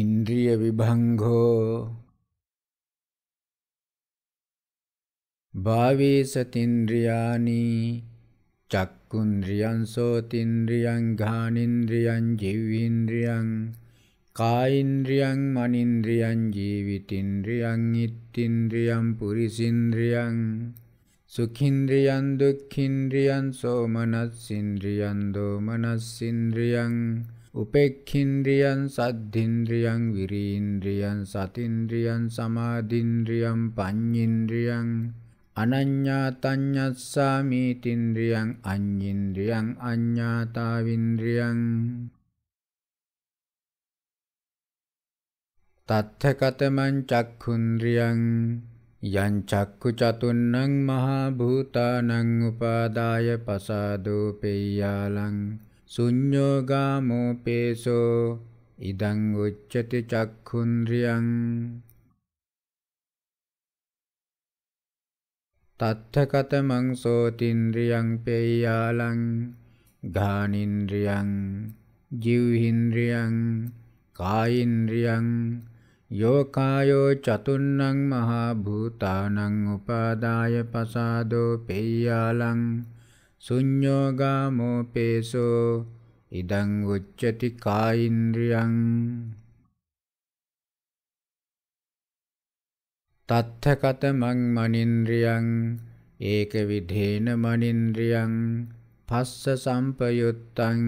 ඉන්ද්‍රිය විභංගෝ භාවේසතින්ද්‍රියානි චක්කුන්ද්‍රියං සෝතින්ද්‍රියං ඝානින්ද්‍රියං ජීවීන්ද්‍රියං කායින්ද්‍රියං මනින්ද්‍රියං ජීවිතින්ද්‍රියං ඉත්තින්ද්‍රියං පුරිසින්ද්‍රියං සුඛින්ද්‍රියං දුක්ඛින්ද්‍රියං සෝමනස්සින්ද්‍රියං දෝමනස්සින්ද්‍රියං උපෙක්ඛින්ද්‍රියන් සද්ධින්ද්‍රියන් විරීන්ද්‍රියන් සතින්ද්‍රියන් සමාධින්ද්‍රියන් පඤ්ඤින්ද්‍රියන් අනඤ්ඤාතඤ්ඤස්සාමීතින්ද්‍රියන් අඤ්ඤින්ද්‍රියන් අඤ්ඤාතාවින්ද්‍රියන් තත්ථකතමං චක්ඛුන්ද්‍රියන් යං චක්ඛු චතුන්නං මහා භූතානං උපාදාය පසාදෝ පෙය්‍යාලං සුඤ්ඤෝගාමෝපේසෝ ඉදං උච්චති චක්ඛුන්ද්‍රියං තත්තකතමං සෝතින්ද්‍රියං පේයාලං ඝානින්ද්‍රියං ජීවහින්ද්‍රියං කායින්ද්‍රියං යෝකායෝ චතුන්නං මහා භූතානං උපාදාය පසාදෝ පේයාලං සුඤ්ඤෝගාමෝපේසෝ ඉදං උච්චති කායින්ද්‍රියං තත්ථකතමං මනින්ද්‍රියං ඒක විධේන මනින්ද්‍රියං පස්ස සම්පයුත්තං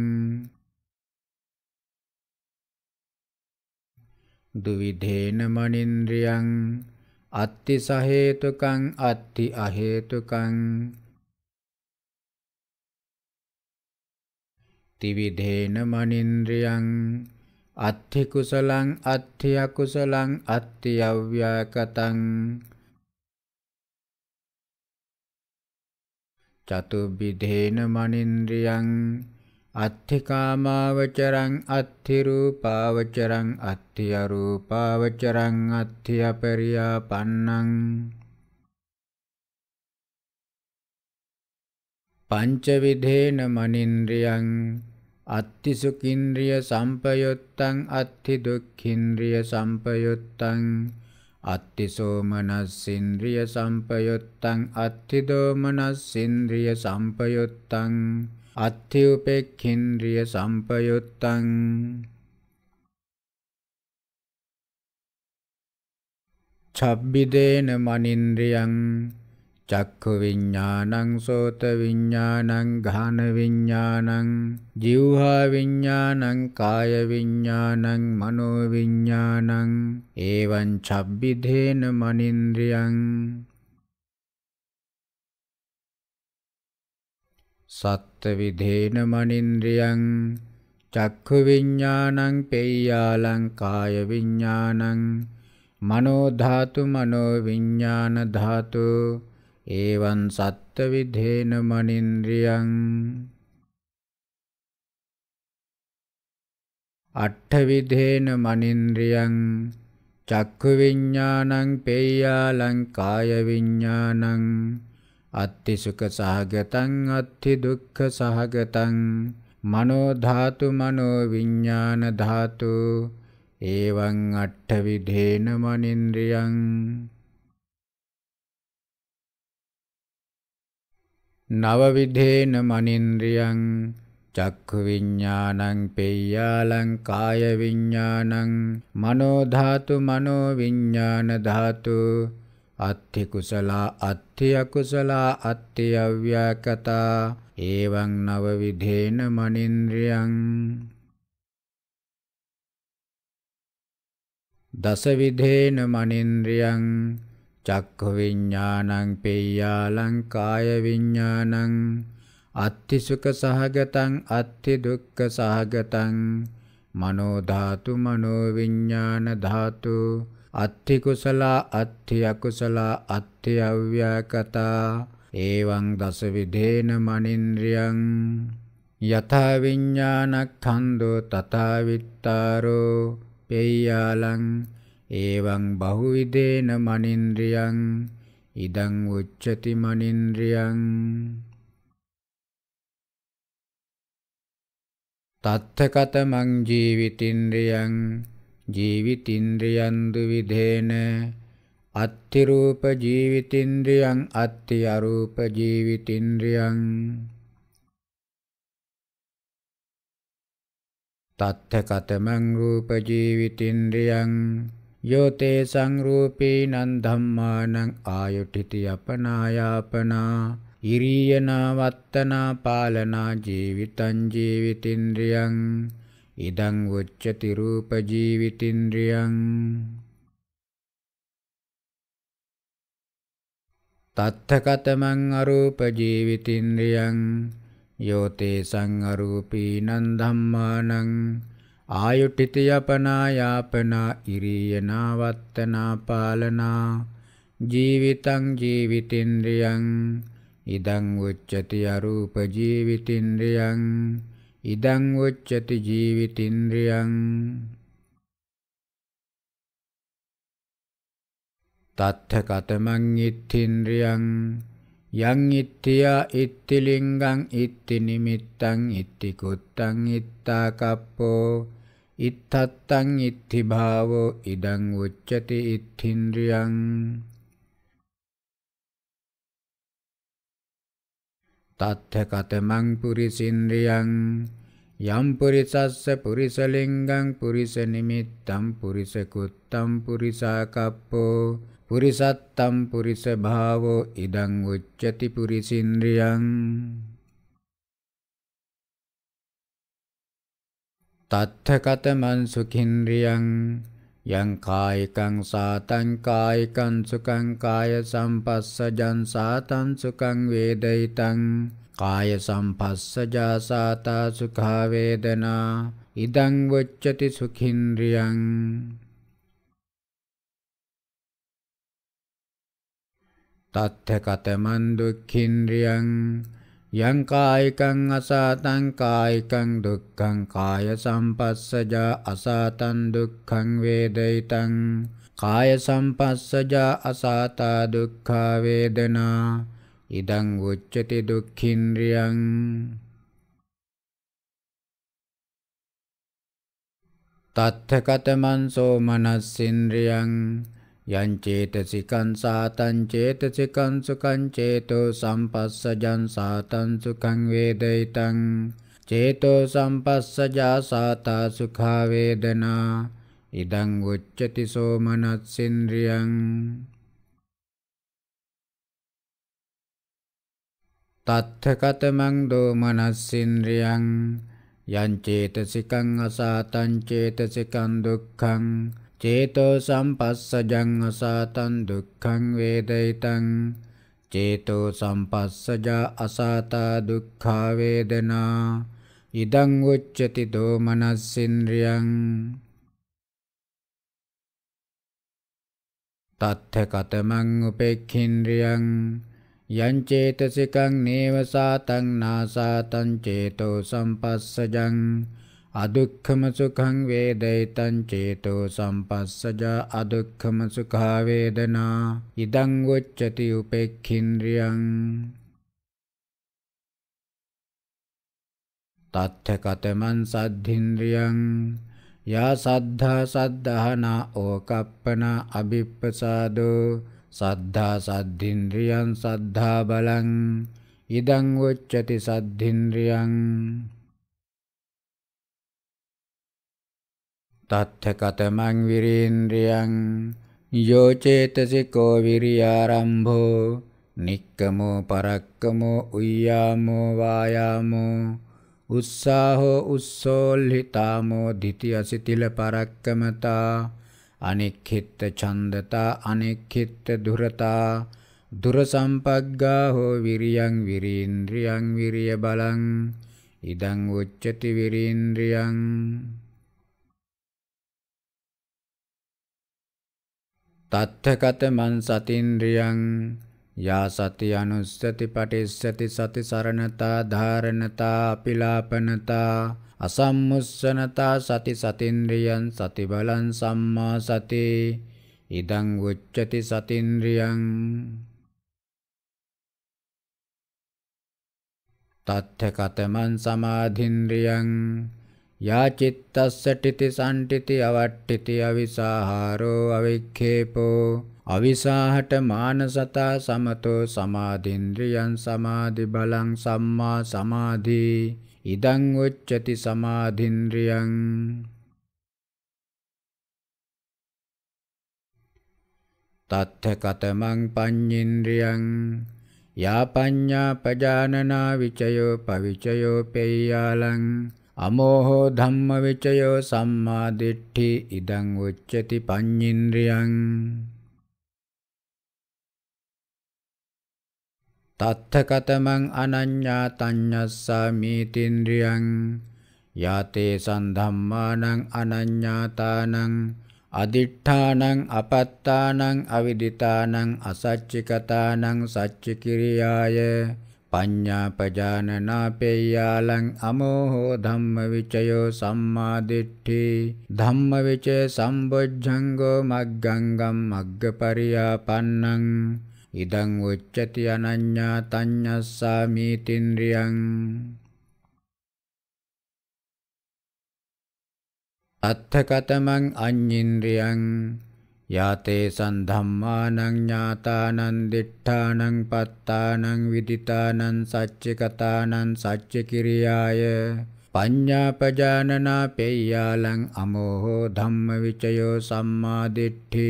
දුවිධේන මනින්ද්‍රියං අත්ති සහේතුකං අත්ති අහේතුකං ත්‍රිවිධේන මනින්ද්‍රියං අත්ථි කුසලං අත්ථි අකුසලං අත්ථි අව්‍යාකතං චතුබ්බිධේන මනින්ද්‍රියං අත්ථි කාමාවචරං අත්ථි රූපාවචරං අත්ථි අරූපාවචරං අත්ථි අපරියාපන්නං පංචවිධේන මනින්ද්‍රියං අත්ති සුඛින්ද්‍රිය සම්පයුත්තං අත්ති දුක්ඛින්ද්‍රිය සම්පයුත්තං අත්ති සෝමනස්සින්ද්‍රිය සම්පයුත්තං අත්ති දෝමනස්සින්ද්‍රිය සම්පයුත්තං අත්ති උපේක්ඛින්ද්‍රිය සම්පයුත්තං චබ්බිදේන මනින්ද්‍රියං චක්ඛු විඤ්ඤාණං සෝත විඤ්ඤාණං ඝාන විඤ්ඤාණං ජීවහා විඤ්ඤාණං කාය විඤ්ඤාණං මනෝ විඤ්ඤාණං එවං චබ්බිදේන මනින්ද්‍රියං සත්ත්ව විදේන මනින්ද්‍රියං චක්ඛු විඤ්ඤාණං පේයාලං කාය විඤ්ඤාණං මනෝ ධාතු මනෝ විඤ්ඤාණ ධාතු ඒවං සත්ත්ව විධේන මනින්ද්‍රියං අට්ඨ විධේන මනින්ද්‍රියං චක්ඛු විඥානං පේයාලං කාය විඥානං අත්ති සුඛ සහගතං අත්ති දුක්ඛ සහගතං මනෝ ධාතු මනෝ විඥාන ධාතු එවං අට්ඨ විධේන මනින්ද්‍රියං නවවිධේන මනින්ද්‍රියං චක්ඛු විඤ්ඤාණං පෙය්‍යාලං කාය විඤ්ඤාණං මනෝ ධාතු මනෝ විඤ්ඤාණ ධාතු අත්ථි කුසල අත්ථි අකුසල අත්ථි අව්‍යාකතා එවං නව විධේන මනින්ද්‍රියං දස විධේන මනින්ද්‍රියං චක්ක විඤ්ඤාණං පේයාලං කාය විඤ්ඤාණං අත්ති සුඛ සහගතං අත්ති දුක්ඛ සහගතං මනෝ ධාතු මනෝ විඤ්ඤාණ ධාතු අත්ති කුසල අත්ති අකුසල අත්ති අව්‍යාකතා එවං දස විදේන මනින්ද්‍රියං යථා විඤ්ඤාණක්ඛන්‍தோ තථා විත්තරෝ පේයාලං ඒවං බහුවිදේන මනින්ද්‍රියං ඉදං උච්චති මනින්ද්‍රියං තත්ථකතමං ජීවිතින්ද්‍රියං ජීවිතින්ද්‍රියං දුවිදේන අත්ති රූප ජීවිතින්ද්‍රියං අත්ති අරූප ජීවිතින්ද්‍රියං තත්ථකතමං රූප ජීවිතින්ද්‍රියං යෝතේ සංරූපී නන් ධම්මානං ආයුටිති අපනායාපනා ඉරීයනා වත්තනා පාලනා ජීවිතං ජීවිතින්ද්‍රියං ඉදං උච්චති රූප ජීවිතින්ද්‍රියං තත්තකතමං අරූප ජීවිතින්ද්‍රියං යෝතේ සං අරූපී නන් ධම්මානං ආයුටිතියපනා යාපනා ඉරියනා වත්තනා පාලනා ජීවිතං ජීවිතින්ද්‍රියං ඉදං උච්චති අරූප ජීවිතින්ද්‍රියං ඉදං උච්චති ජීවිතින්ද්‍රියං තත්ථ කතමං ඉත්තින්ද්‍රියං යං ඉත්තියා ඉත්තිලිංගං ඉත්ති නිමිත්තං ඉත්ති කුත්තං ඉත්තා කප්පෝ ඉත්තත්තං ඉත්ති භාවෝ ඉදං උච්චති ඉත්තින්ද්‍රියං තත්ථ කතමං පුරිසින්ද්‍රියං යම් පුරිසස්ස පුරිස ලිංගං පුරිස නිමිත්තං පුරිස කුත්තං පුරිසාකප්පෝ පුරිසත්තං පුරිස භාවෝ ඉදං උච්චති පුරිසින්ද්‍රියං තත්ථකතමන් සුඛින්ද්‍රියං යං කායිකං සාතං කායිකං සුඛං කාය සම්පස්සජං සාතං සුඛං වේදිතං කාය සම්පස්සජා සාතා සුඛා වේදනා ඉදං වොච්චති සුඛින්ද්‍රියං තත්ථකතමන් දුක්ඛින්ද්‍රියං යං කායිකං අසාතං කායිකං දුක්ඛං කාය සම්පස්සජා අසාතං දුක්ඛං වේදිතං කාය සම්පස්සජා අසාතා දුක්ඛා වේදනා ඉදං උච්චති දුක්ඛින්ද්‍රියං තත්ථකතමන් සෝ මනස්සින්ද්‍රියං යංචේතසිකන් සාතං චේතසිකං සුකං චේතෝ සම්පස්සජං සාතං සුකං වේදිතං චේතෝ සම්පස්සජා සාතා සුඛා වේදනා ඉදං උච්චති සෝ මනසින්ද්‍රියං තත්ථකතමං දෝ මනසින්ද්‍රියං යං චේතසිකං අසාතං චේතසිකං දුක්ඛං චේතෝ සම්පස්සජං අසාතං දුක්ඛං වේදිතං චේතෝ සම්පස්සජා අසාතා දුක්ඛා වේදනා ඉදං උච්චති දෝ මනස්සින්ද්‍රියං තත්ථ කතමං උපේක්ඛින්ද්‍රියං යං චේතසිකං නේවසාතං නාසාතං චේතෝ සම්පස්සජං අදුක්ඛම සුඛං වේදිතං චේතෝ සම්පස්සජා අදුක්ඛම සුඛා වේදනා ඉදං උච්චති උපේක්ඛින්ද්‍රියං තත්ථකතමන් සද්ධින්ද්‍රියං යා සද්ධා සද්ධානා ඕකප්පන අබිප්පසාදෝ සද්ධා සද්ධින්ද්‍රියං සද්ධා බලං ඉදං උච්චති සද්ධින්ද්‍රියං තත්ථකතමං විරේන්ද්‍රියං යෝචේතසිකෝ විරියාරම්භෝ නික්කමෝ පරක්කමෝ උය්‍යාමෝ වායාමෝ උස්සාහෝ උස්සෝල්හිතාමෝ ධිතියසිතිල පරක්කමතා අනෙක්හිත්ත චන්දතා අනෙක්හිත්ත දුරතා දුරසම්පග්ගා හෝ විරියං විරීන්ද්‍රියං විරිය බලං ඉදං උච්චති විරීන්ද්‍රියං තත්ථගත මං සතින්ද්‍රියං යා සති අනුස්සති පටිස්සති සති සරණතා ධාරණතා අපිලාපනතා අසම්මුස්සනතා සති සතින්ද්‍රියන් සති බලං සම්මා සති ඉදං උච්චති සතින්ද්‍රියං තත්ථගත මං සමාධින්ද්‍රියං යා චිත්තස්සටිති සන්ටිති අවට්ටිති අවිසාහාරෝ අවික්ඛේපෝ අවිසාහට මානසතා සමතෝ සමාධින්ද්‍රියං සමාධි බලං සම්මා සමාධි ඉදං උච්චති සමාධින්ද්‍රියං තත්ථකතමං පඤ්ඤේන්ද්‍රියං යා පඤ්ඤා පජානනා විචයෝ පවිචයෝ පෙය්‍යාලං අමෝහෝ ධම්මවිචයෝ සම්මා දිට්ඨි ඉදං උච්චති පඤ්ඤින්ද්‍රියං තත්ථකතමං අනඤ්ඤා තඤ්ඤස්සාමීතින්ද්‍රියං යාතේ සම්ධම්මානං අනඤ්ඤාතානං අදිඨානං අපත්තානං අවිදිතානං අසච්චිකතානං සච්චිකිරියාය පඤ්ඤාපජානනාපේයාලං අමෝහෝ ධම්මවිචයෝ සම්මාදිට්ඨි ධම්මවිචේ සම්බොජ්ජංගෝ මග්ගංගම් මග්ගපරියාපන්නං ඉදං උච්චති අනඤ්ඤා තඤ්ඤස්සාමි තින්ද්‍රියං අත්ථකතමං අඤ්ඤින්ද්‍රියං යාතේ සන්ධම්මානං ඥාතානං දිට්ඨානං පත්තානං විදිතානං සච්චිකතානං සච්චිකිරියාය පඤ්ඤාපජානනා පෙය්‍යාලං අමෝහෝ ධම්මවිචයෝ සම්මාදිට්ඨි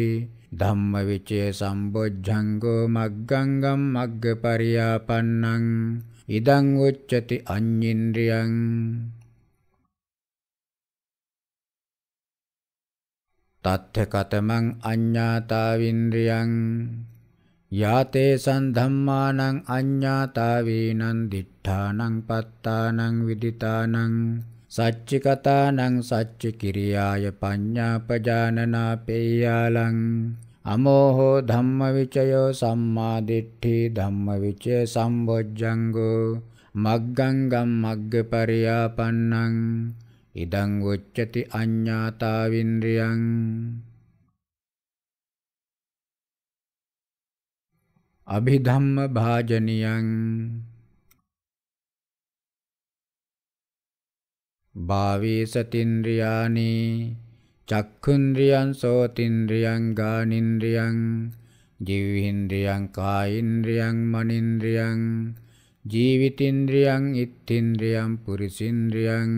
ධම්මවිචය සම්බොජ්ජංගෝ මග්ගංගම් මග්ගපරියාපන්නං ඉදං උච්චති අඤ්ඤින්ද්‍රියං තත්ථකතමං අඤ්ඤාතාවින්ද්‍රියං යාතේ සන්ධම්මානං අඤ්ඤාතාවීනං දිඨානං පත්තානං විදිතානං සච්චිකතානං සච්චි කිරියාය පඤ්ඤාපජානනාපේයාලං අමෝහෝ ධම්මවිචයෝ සම්මාදිට්ඨි ධම්මවිචේ සම්බොජ්ජංගෝ මග්ගංගම් මග්ගපරියාපන්නං ඉඩං උච්චති අඤ්ඤාතාවින්ද්‍රියං අභිධම්ම භාජනියං භාවේසතින්ද්‍රියානි චක්ඛුන්ද්‍රියං සෝතින්ද්‍රියං ගානින්ද්‍රියං ජීවහින්ද්‍රියං කායින්ද්‍රියං මනින්ද්‍රියං ජීවිතින්ද්‍රියං ඉත්තින්ද්‍රියං පුරිසින්ද්‍රියං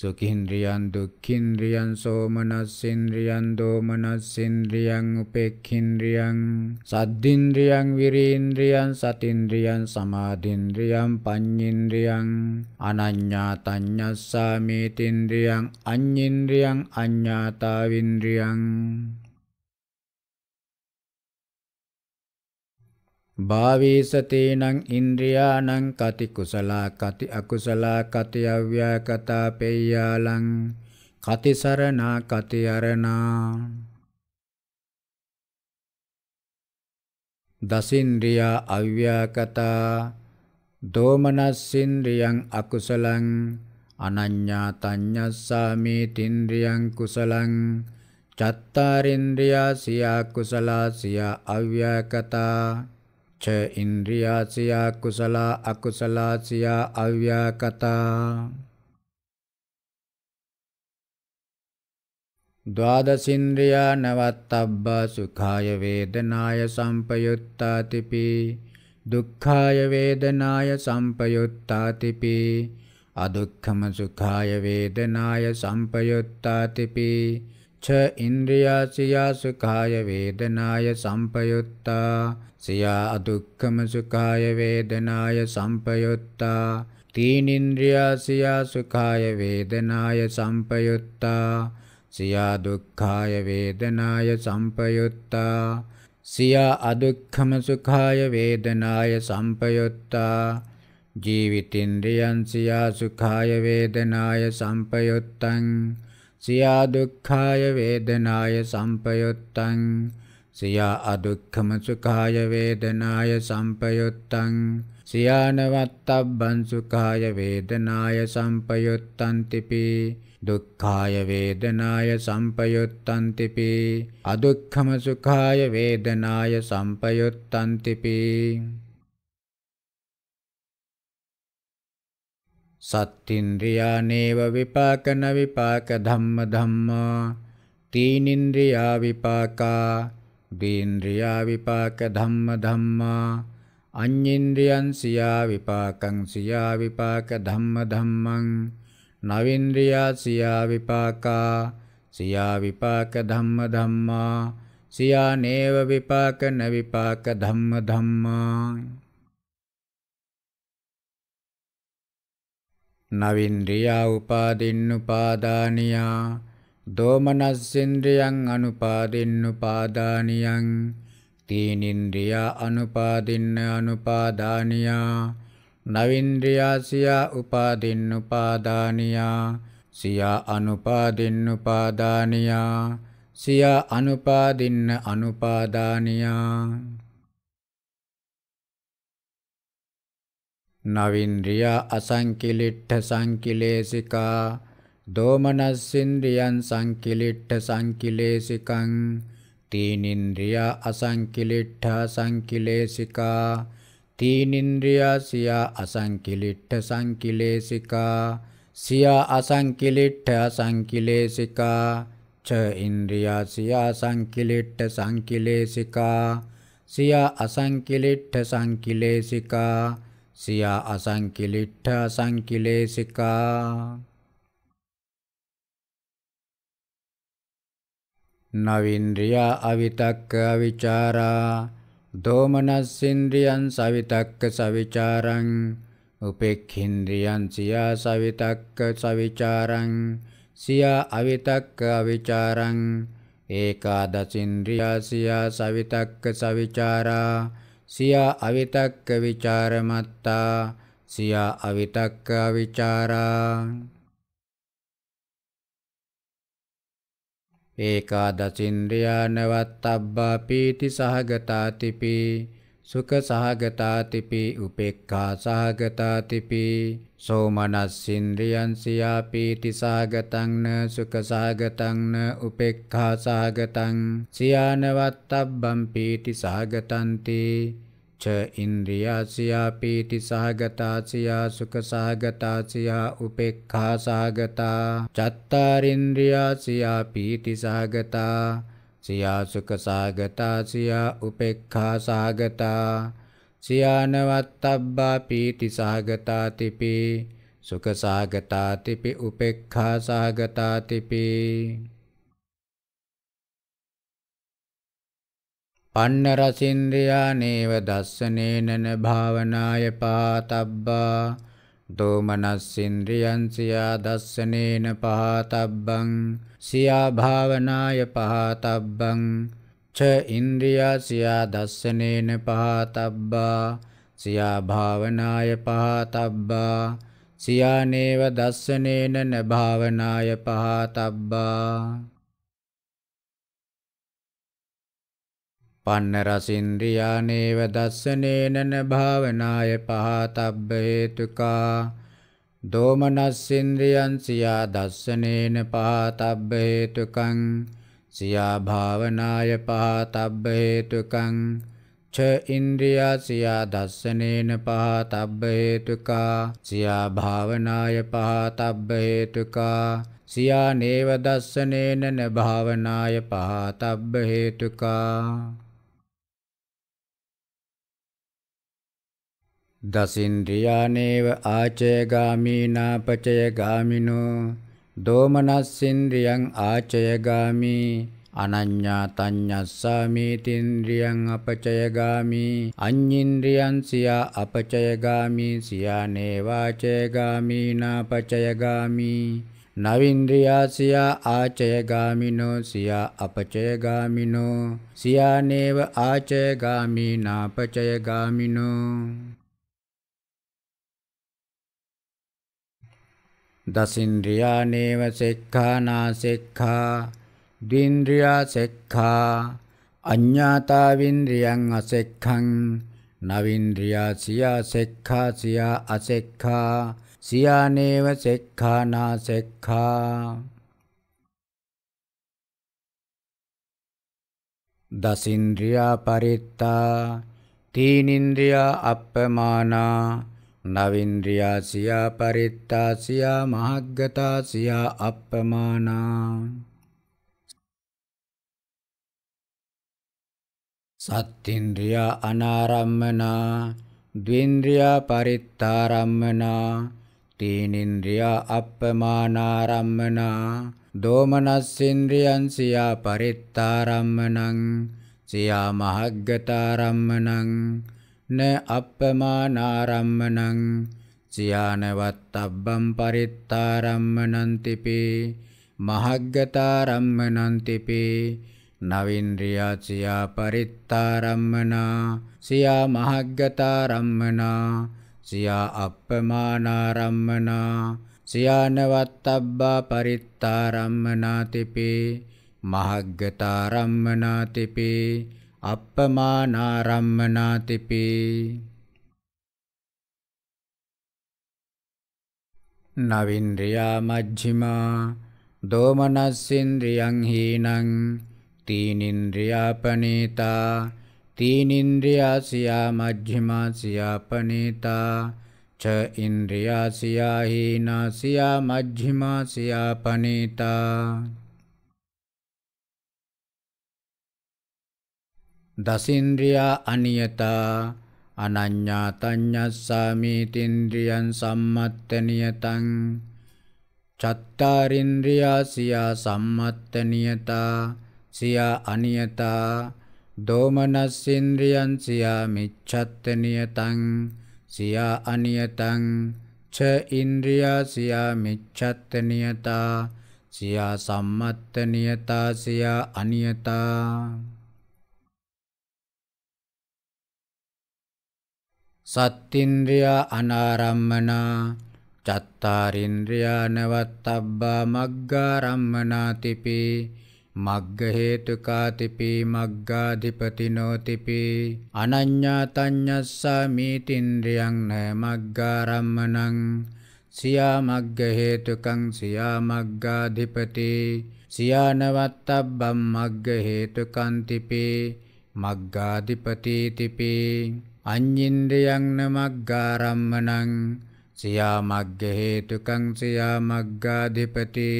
සුඛින්ද්‍රියන් දුක්ඛින්ද්‍රියන් සෝමනස්සින්ද්‍රියන් දෝමනස්සින්ද්‍රියන් උපේක්ඛින්ද්‍රියන් සද්ධින්ද්‍රියන් විරීන්ද්‍රියන් සතින්ද්‍රියන් සමාධින්ද්‍රියන් පඤ්ඤින්ද්‍රියන් අනඤ්ඤාතඤ්ඤස්සාමේතින්ද්‍රියන් අඤ්ඤින්ද්‍රියන් අඤ්ඤාතාවින්ද්‍රියන් භාවීසතේනං ඉන්ද්‍රියානං කති කුසලා කති අකුසලා කති අව්‍යාකතා පෙය්‍යාලං කති සරණා කති අරණා දසින්ද්‍රියා අව්‍යාකතා දෝමනස්සින්ද්‍රියං අකුසලං අනඤ්ඤා තඤ්ඤස්සාමේ තින්ද්‍රියං කුසලං චත්තාරින්ද්‍රියා සියා කුසලා සියා අව්‍යාකතා ච ඉන්ද්‍රියාසියා කුසලා අකුසලාසියා අව්‍යාකතා ද්වාදසින්ද්‍රියා නවත්තබ්බා සුඛාය වේදනාය සම්පයුත්තාතිපි දුක්ඛාය වේදනාය සම්පයුත්තාතිපි අදුක්ඛම සුඛාය වේදනාය සම්පයුත්තාතිපි ච ඉන්ද්‍රියා සියා සුඛාය වේදනාය සම්පයුත්තා සියා අදුක්ඛම සුඛාය වේදනාය සම්පයුත්තා තීනින්ද්‍රියා සියා සුඛාය වේදනාය සම්පයුත්තා සියා දුක්ඛාය වේදනාය සම්පයුත්තා සියා අදුක්ඛම සුඛාය වේදනාය සම්පයුත්තා ජීවිතින්ද්‍රයන් සියා සුඛාය වේදනාය සම්පයුත්තං සියා දුක්ඛාය වේදනාය සම්පයුත්තං සියා අදුක්ඛම සුඛාය වේදනාය සම්පයුත්තං සියානවත්තබ්බං සුඛාය වේදනාය සම්පයුත්තං තිපි දුක්ඛාය වේදනාය සම්පයුත්තං තිපි අදුක්ඛම සුඛාය වේදනාය සම්පයුත්තං තිපි සත්තින්ද්‍රියානේව විපාකන විපාක ධම්ම ධම්මා තීනින්ද්‍රියා විපාකා දීන්ද්‍රියා විපාක ධම්ම ධම්මා අඤ්ඤින්ද්‍රියං සියා විපාකං සියා විපාක ධම්ම ධම්මං නවින්ද්‍රියා සියා විපාකා සියා විපාක ධම්ම ධම්මා සියා නේව විපාක න විපාක ධම්ම ධම්මා නවින්ද්‍රියා උපාදින්නුපාදානියා දෝමනස්සෙන්ද්‍රියං අනුපාදින්නුපාදානියං තීනින්ද්‍රියා අනුපාදින්න අනුපාදානියා නවින්ද්‍රියා සියා උපාදින්නුපාදානියා සියා අනුපාදින්නුපාදානියා සියා අනුපාදින්න අනුපාදානියා නවින්ද්‍රියා අසංකිලිට්ඨ සංකිලේසිකා දෝමනස්සින්ද්‍රියන් සංකිලිට්ඨ සංකිලේසිකං තීනින්ද්‍රියා අසංකිලිට්ඨා සංකිලේසිකා තීනින්ද්‍රියා සියා අසංකිලිට්ඨ සංකිලේසිකා සියා අසංකිලිට්ඨ අසංකිලේසිකා ච ඉන්ද්‍රියා සියා සංකිලිට්ඨ සංකිලේසිකා සියා අසංකිලිට්ඨ සංකිලේසිකා සියා අසංකිලිට්ඨ අසංකිලේසිකා නවින්ද්‍රියා අවිතක්ක අවිචාරා දෝමනස්සින්ද්‍රියන් සවිතක්ක සවිචාරං උපේක්ඛින්ද්‍රියන් සියා සවිතක්ක සවිචාරං සියා අවිතක්ක අවිචාරං ඒකාදසින්ද්‍රියා සියා සවිතක්ක සවිචාරා සියා අවිතක්ක ਵਿਚාරමත්තා සියා අවිතක්ක ਵਿਚාරා ඒකාදසින්ද්‍රියානවත් අබ්බා පීති සහගතාතිපි සුඛ සහගතාතිපි උපේක්ඛා සහගතාතිපි සෝමනස්සින්ද්‍රියන් සියාපීති සහගතං න සුඛ සහගතං න උපේක්ඛා සහගතං සියානවත්තබ්බම් පීති සහගතන්ති ච ඉන්ද්‍රියා සියාපීති සහගතා සියා සුඛ සහගතා සියා උපේක්ඛා සහගතා චත්තාරින්ද්‍රියා සියාපීති සහගතා සියා සුඛ සාගතා සියා උපේක්ඛා සාගතා සියා නවත්තබ්බා පීති සාගතා තිපි සුඛ සාගතා තිපි උපේක්ඛා සාගතා තිපි පන්න රසින්ද්‍රයා නේව දස්සනේනන භාවනාය පාතබ්බා දෝමනස්සින්ද්‍රියන් සියා දස්සනේන පහතබ්බං සියා භාවනාය පහතබ්බං ච ඉන්ද්‍රියා සියා දස්සනේන පහතබ්බා සියා භාවනාය පහතබ්බා සියානේව දස්සනේන න භාවනාය පහතබ්බා පන්නරසින්ද්‍රියානේව දස්සනේනන භාවනාය පහතබ්බ හේතුකා දෝමනස්සින්ද්‍රියන් සියා දස්සනේන පහතබ්බ හේතුකං සියා භාවනාය පහතබ්බ හේතුකං ච ඉන්ද්‍රියා සියා දස්සනේන පහතබ්බ හේතුකා සියා භාවනාය පහතබ්බ හේතුකා සියා නේව දස්සනේන භාවනාය පහතබ්බ හේතුකා දසින්ද්‍රියානේව ආචයගාමීනාපචයගාමිනෝ දෝමනස්සින්ද්‍රියං ආචයගාමි අනඤ්ඤා තඤ්ඤස්සාමීතින්ද්‍රියං අපචයගාමි අඤ්ඤින්ද්‍රියං සියා අපචයගාමි සියානේවාචයගාමීනාපචයගාමි නවින්ද්‍රියා සියා ආචයගාමිනෝ සියා අපචයගාමිනෝ සියානේව ආචයගාමීනාපචයගාමිනෝ දසින්ද්‍රියානේව සෙක්ඛානා සෙක්ඛා දින්ද්‍රියා සෙක්ඛා අඤ්ඤාතාවින්ද්‍රියං අසෙක්ඛං නවින්ද්‍රියා සියා සෙක්ඛා සියා අසෙක්ඛා සියානේව සෙක්ඛානා සෙක්ඛා දසින්ද්‍රියා පරිත්තා තීනින්ද්‍රියා අප්පමානා නවින්ද්‍රියාසියා පරිත්තාසියා මහග්ගතාසියා අප්පමානා සත්තින්ද්‍රියා අනාරම්මනා ද්වින්ද්‍රියා පරිත්තාරම්මනා තීනින්ද්‍රියා අප්පමානාරම්මනා දෝමනස්සින්ද්‍රියන් සියා පරිත්තාරම්මනං සියා මහග්ගතාරම්මනං න අප්පමානාරම්මනං චියානවත්තබ්බම් පරිත්තාරම්මනන්තිපේ මහග්ගතාරම්මනන්තිපේ නවින්ද්‍රියා චියා පරිත්තාරම්මනා සියා මහග්ගතාරම්මනා සියා අප්පමානාරම්මනා සියානවත්තබ්බා පරිත්තාරම්මනාතිපේ මහග්ගතාරම්මනාතිපේ අප්පමානාරම්මනාතිපි නවින්ද්‍රියා මජ්ජිමා දෝමනස්සින්ද්‍රියං හීනං තීනින්ද්‍රියාපනේතා තීනින්ද්‍රියාසියා මජ්ජිමා සියාපනේතා ච ඉන්ද්‍රියාසියා හීනාසියා මජ්ජිමා සියාපනේතා දසින්ද්‍රියා අනියතා අනඤ්ඤා තඤ්ඤස්සාමීතින්ද්‍රියන් සම්මත්තනියතං චත්තාරින්ද්‍රියා සියා සම්මත්තනියතා සියා අනියතා දෝමනස්සින්ද්‍රියන් සියා මිච්ඡත්තනියතං සියා අනියතං ච ඉන්ද්‍රියා සියා මිච්ඡත්තනියතා සියා සම්මත්තනියතා සියා අනියතා සත්තින්ද්‍රියා අනාරම්මනා චත්තාරින්ද්‍රියා නවත්තබ්බා මග්ගාරම්මනාතිපි මග්ග හේතුකාතිපි මග්ගාධිපතිනෝතිපි අනඤ්ඤාතඤ්ඤස්සා මීතින්ද්‍රියං න මග්ගාරම්මනං සියා මග්ග හේතුකං සියා මග්ගාධිපති සියා නවත්තබ්බම් මග්ග හේතුකං තිපි මග්ගාධිපති තිපි අඤ්ඤින්ද්‍රයන්න මග්ගාරම්මණං සියාමග්ග හේතුකං සියාමග්ගාධිපති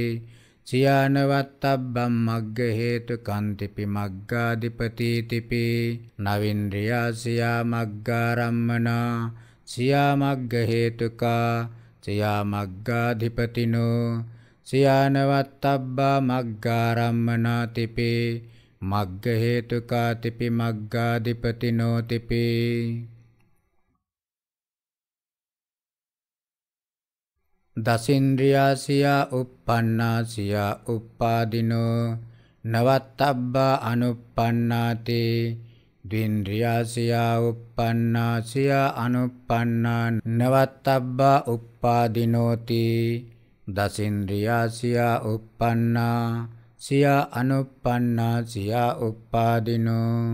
සියානවත්තබ්බම් මග්ග හේතුකන්තිපි මග්ගාධිපති තිපි නවින්ද්‍රියා සියාමග්ගාරම්මනා සියාමග්ග හේතුකා සියාමග්ගාධිපතිනෝ සියානවත්තබ්බා මග්ගාරම්මනා තිපේ මග්ග හේතුකාතිපි මග්ගාධිපති නෝතිපි දසින්ද්‍රියාසියා uppannāsiya uppādinෝ නවත්තබ්බා අනුප්පන්නාති ද්වින්ද්‍රියාසියා uppannāsiya අනුප්පන්නා නවත්තබ්බා uppādinoti දසින්ද්‍රියාසියා uppannā සියා අනුප්පන්නා සියා උප්පාදිනෝ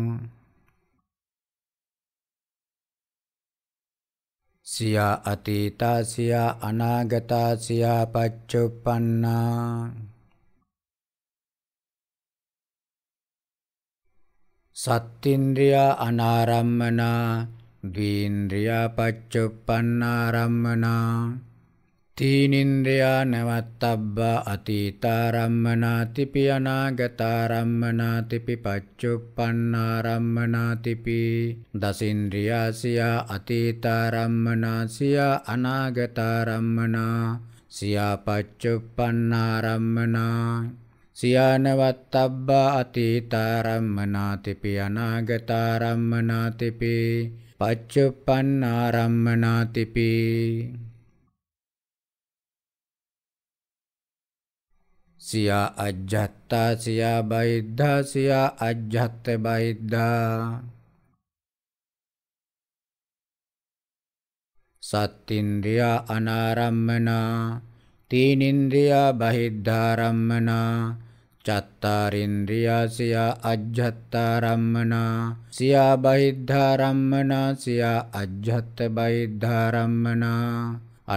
සියා අතීතා සියා අනාගතා සියා පච්චුප්පන්නා සත්තින්ද්‍රියා අනාරම්මනා දීන්ද්‍රියා පච්චුප්පන්නාරම්මනා තීනින්ද්‍රයා නවත්තබ්බා අතීතාරම්මනාතිපි අනාගතාරම්මනාතිපි පච්චුප්පන්නාරම්මනාතිපි දසින්ද්‍රියාසියා අතීතාරම්මනාසියා අනාගතාරම්මනා සියා පච්චුප්පන්නාරම්මනා සියානවත්තබ්බා අතීතාරම්මනාතිපි අනාගතාරම්මනාතිපි පච්චුප්පන්නාරම්මනාතිපි සියා අජ්ජත්තා සියා බයිද්ධා සියා අජ්ජත්ත බයිද්ධා සත්තින්ද්‍රියා අනාරම්මනා තීනින්ද්‍රියා බහිද්ධාරම්මනා චත්තාරින්ද්‍රියා සියා අජ්ජත්තාරම්මනා සියා බහිද්ධාරම්මනා සියා අජ්ජත්ත බහිද්ධාරම්මනා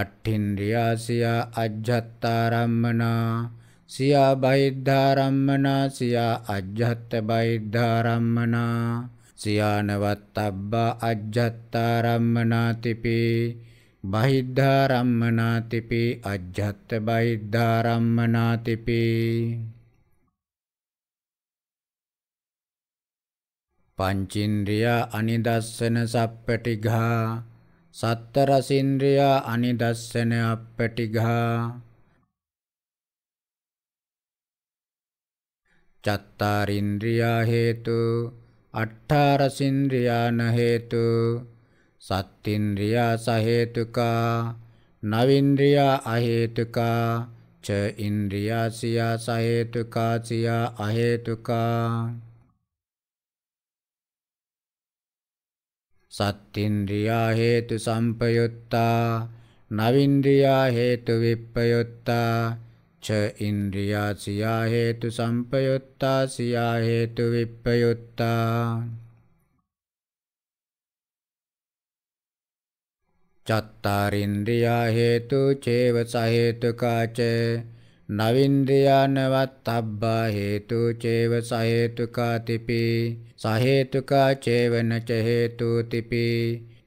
අට්ඨින්ද්‍රියා සියා අජ්ජත්තාරම්මනා සියා බහිද්ධාරම්මනා සියා අජ්ජත්ත බහිද්ධාරම්මනා සියානවත් අබ්බා අජ්ජත්තාරම්මනාතිපේ බහිද්ධාරම්මනාතිපි අජ්ජත්ත බහිද්ධාරම්මනාතිපි පංචින්ද්‍රියා අනිදස්සන සප්පටිඝා සත්තරසින්ද්‍රියා අනිදස්සන අප්පටිඝා චත්තාරින්ද්‍රියා හේතු අට්ඨාරසින්ද්‍රියාන හේතු සත්ත්‍ින්ද්‍රියා සහේතුකා නවින්ද්‍රියා අහේතුකා ච ඉන්ද්‍රියා සියා සහේතුකා සියා අහේතුකා සත්ත්‍ින්ද්‍රියා හේතු සම්පයුත්තා නවින්ද්‍රියා හේතු විප්පයුත්තා ච ඉන්ද්‍රියා සියා හේතු සම්පයුත්තා සියා හේතු විප්පයුත්තා චත්තාරින්ද්‍රියා හේතු චේව සහේතුකාච නවින්ද්‍රියානවත් අබ්බා හේතු චේව සහේතුකාතිපි සහේතුකා චේවනච හේතුතිපි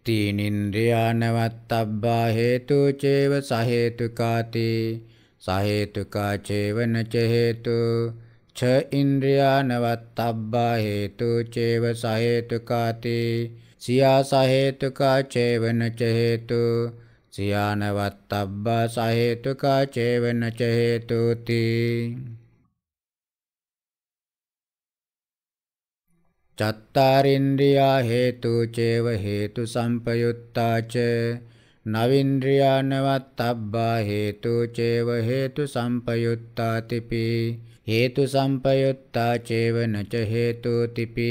තීනින්ද්‍රියානවත් අබ්බා හේතු චේව සහේතුකාතිපි සහේතුකා චේවනච හේතු ච ඉන්ද්‍රියානවත්තබ්බා හේතු චේව සහේතුකාති සියා සහේතුකා චේවනච හේතු සියානවත්තබ්බා සහේතුකා චේවනච හේතුති චත්තාරින්ද්‍රියා හේතු චේව හේතු සම්පයුත්තා ච නවින්ද්‍රියානවත් අබ්බා හේතු චේව හේතු සම්පයුත්තාතිපි හේතු සම්පයුත්තා චේවන ච හේතුතිපි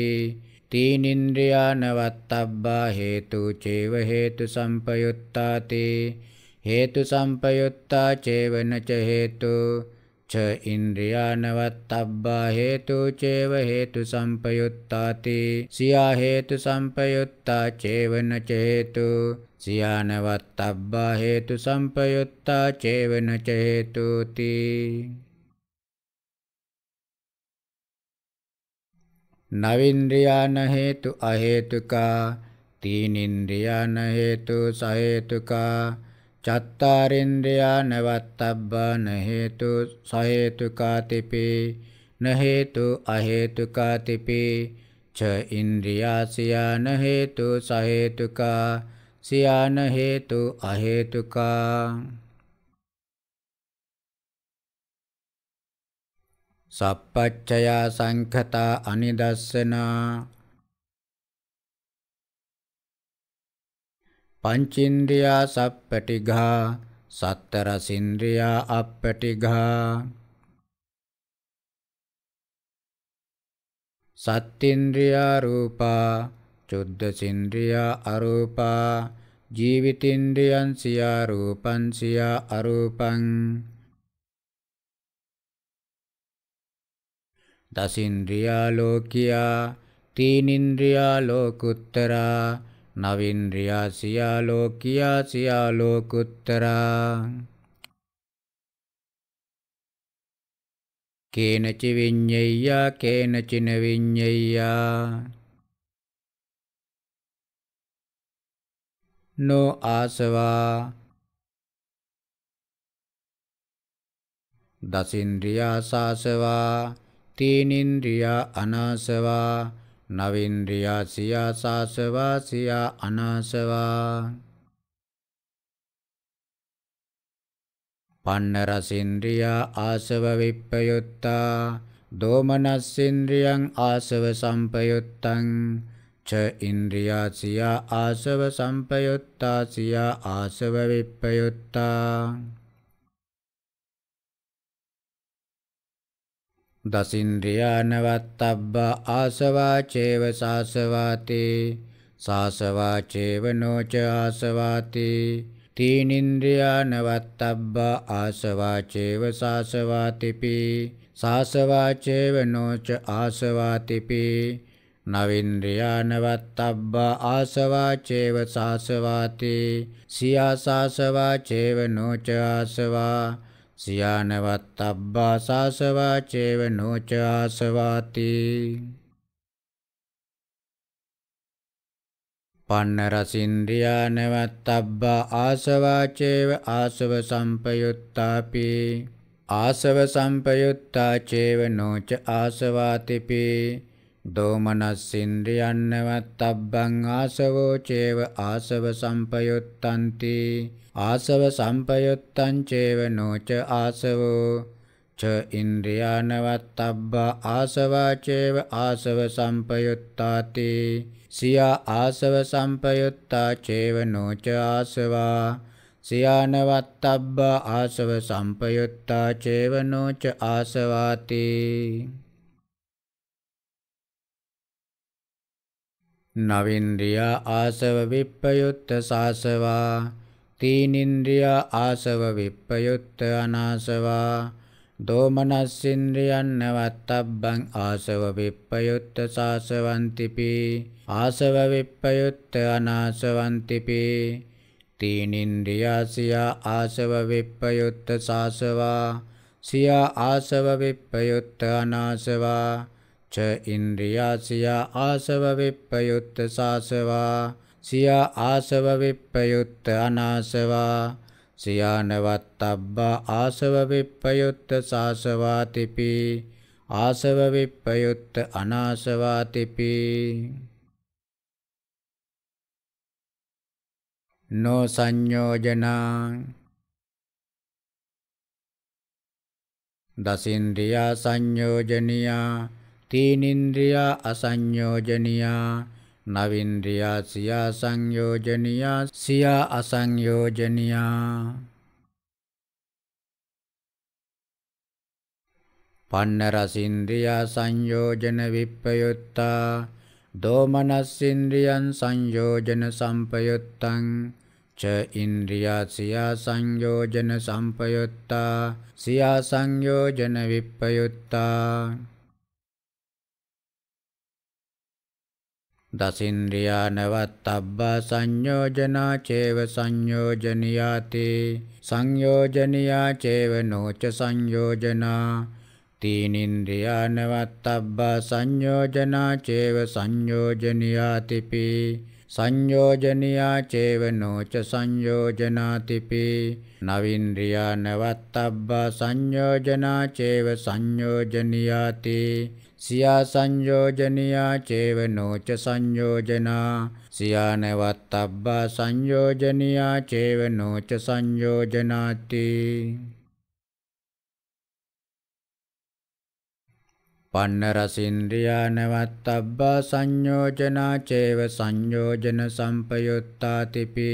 තීනින්ද්‍රියානවත් අබ්බා හේතු චේව හේතු සම්පයුත්තාති හේතු සම්පයුත්තා චේවන ච හේතු ච ඉන්ද්‍රියානවත්තබ්බා හේතු චේව හේතු සම්පයුත්තාති සියා හේතු සම්පයුත්තා චේවන චේතු සියානවත්තබ්බා හේතු සම්පයුත්තා චේවන චේතුති නවින්ද්‍රියාන හේතු අහේතුකා තීනින්ද්‍රියාන හේතු සහේතුකා චත්තාරින්ද්‍රයා නවත්තබ්බා නහේතු සහේතුකාතිපේ නහේතු අහේතුකාතිපේ ච ඉන්ද්‍රියාසියා නහේතු සහේතුකා සියා නහේතු අහේතුකා සප්පච්චයා සංඛතා අනිදස්සනා පංචින්ද්‍රියා සප්පටිඝා සත්තරසින්ද්‍රියා අප්පටිඝා සත්ත්‍ින්ද්‍රියා රූපා චුද්ධසින්ද්‍රියා අරූපා ජීවිතින්ද්‍රියන් සියා රූපං සියා අරූපං දසින්ද්‍රියා ලෝකියා තීනින්ද්‍රියා ලෝකුත්තරා නවින්ද්‍රියා සියාලෝකියා සියාලෝකුත්තරා කේනචි විඤ්ඤෙය්‍යා කේනචින විඤ්ඤෙය්‍යා නෝ ආසවා දසින්ද්‍රියා සාසවා තීනින්ද්‍රියා අනාසවා නවින්ද්‍රියා සියා සාසවා සියා අනාසවා පන්නරසින්ද්‍රියා ආසව විප්පයුත්තා දෝමනස්සින්ද්‍රියං ආසව සම්පයුත්තං ච ඉන්ද්‍රියා සියා ආසව සම්පයුත්තා සියා ආසව විප්පයුත්තා දසින්ද්‍රියානවත්තබ්බා ආසවාචේව සාසවාතේ සාසවාචේව නෝච ආසවාතේ තීනින්ද්‍රියානවත්තබ්බා ආසවාචේව සාසවාතිපි සාසවාචේව නෝච ආසවාතිපි නවින්ද්‍රියානවත්තබ්බා ආසවාචේව සාසවාතේ සියාසාසවාචේව නෝච ආසවා සියානවත් අබ්බා සාසවා චේව නෝච ආසවාති පන්නරසින්ද්‍රියානවත් අබ්බා ආසවාචේව ආසව සම්පයුත්තාපි ආසව සම්පයුත්තා චේව නෝච ආසවාතිපි දෝමනස්සින්ද්‍රියන්නවත් අබ්බං ආසවෝ චේව ආසව සම්පයුත්තන්ති ආසව සම්පයුත්තං චේව නෝච ආසවෝ ච ඉන්ද්‍රියානවත් අබ්බා ආසවා චේව ආසව සම්පයුත්තාති සියා ආසව සම්පයුත්තා චේව නෝච ආසවා සියානවත් අබ්බා ආසව සම්පයුත්තා චේව නෝච ආසවාති නවින්ද්‍රියා ආසව විප්පයුත්ත සාසවා තීනින්ද්‍රියා ආසව විප්පයුත්ත අනාසවා දෝමනස්සින්ද්‍රියන් නවත්තබ්බං ආසව විප්පයුත්ත සාසවන්තිපි ආසව විප්පයුත්ත අනාසවන්තිපි තීනින්ද්‍රියාසියා ආසව විප්පයුත්ත සාසවා සියා ආසව විප්පයුත්ත අනාසවා ච ඉන්ද්‍රියා සියා ආසව විප්පයුත්ත සාසවා සියා ආසව විප්පයුත්ත අනාසවා සියානවත් අබ්බා ආසව විප්පයුත්ත සාසවාතිපි ආසව විප්පයුත්ත අනාසවාතිපි නෝ සංයෝජනා දසින්ද්‍රියා සංයෝජනියා තීනින්ද්‍රියා අසංයෝජනියා නවින්ද්‍රියා සියා සංයෝජනියා සියා අසංයෝජනියා පන්නරසින්ද්‍රියා සංයෝජන විප්පයුත්තා දෝමනස්සින්ද්‍රියන් සංයෝජන සම්පයුත්තං ච ඉන්ද්‍රියා සියා සංයෝජන සම්පයුත්තා සියා සංයෝජන විප්පයුත්තා දසින්ද්‍රියා නවත්තබ්බා සංයෝජනා චේව සංයෝජනියාතේ සංයෝජනියා චේව නෝච සංයෝජනා තීනින්ද්‍රියා නවත්තබ්බා සංයෝජනා චේව සංයෝජනියාතිපි සංයෝජනියා චේව නෝච සංයෝජනාතිපි නවින්ද්‍රියා නවත්තබ්බා සංයෝජනා චේව සංයෝජනියාති සියා සංයෝජනියා චේව නෝච සංයෝජනා සියා නවත්තබ්බා සංයෝජනියා චේව නෝච සංයෝජනාති පන්න රසින්ද්‍රියා නවත්තබ්බා සංයෝජනා චේව සංයෝජන සම්පයුත්තා තිපි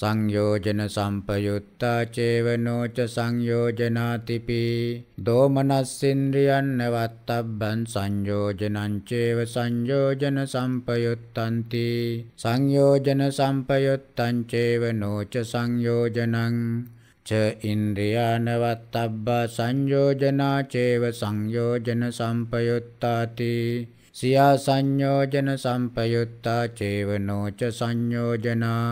සංයෝජන සම්පයුත්තා චේව නෝච සංයෝජනා තිපි දෝමනස්සින්ද්‍රියන් නවත්තබ්බන් සංයෝජනං චේව සංයෝජන සම්පයුත්තන්ති සංයෝජන සම්පයුත්තං චේව නෝච සංයෝජනං ච ඉන්ද්‍රියානවත්තබ්බා සංයෝජනා චේව සංයෝජන සම්පයුත්තාති සියා සංයෝජන සම්පයුත්තා චේව නෝච සංයෝජනා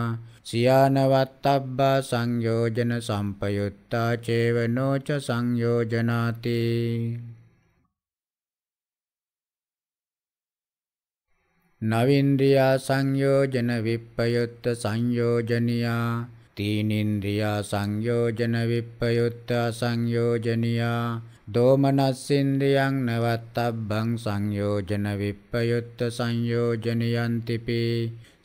සියානවත්තබ්බා සංයෝජන සම්පයුත්තා චේව නෝච සංයෝජනාති නවින්ද්‍රියා සංයෝජන විප්පයුත්ත සංයෝජනියා තීනින්ද්‍රියා සංයෝජන විප්පයුත්තා සංයෝජනියා දෝමනස්සින්ද්‍රියං නවත්තබ්බං සංයෝජන විප්පයුත්ත සංයෝජනියන්තිපි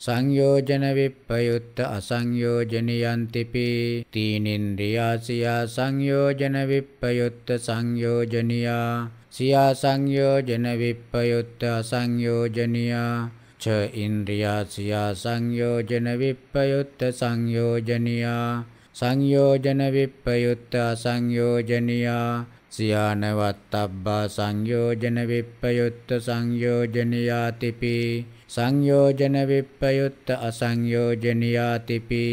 සංයෝජන විප්පයුත්ත අසංයෝජනියන්තිපි තීනින්ද්‍රියාසියා සංයෝජන විප්පයුත්ත සංයෝජනියා සියා සංයෝජන විප්පයුත්ත අසංයෝජනියා ච ඉන්ද්‍රියා සියා සංයෝජන විප්පයුත්ත සංයෝජනියා සංයෝජන විප්පයුත්ත අසංයෝජනියා සියානවත්තබ්බා සංයෝජන විප්පයුත්ත සංයෝජනියාතිපි සංයෝජන විප්පයුත්ත අසංයෝජනියාතිපි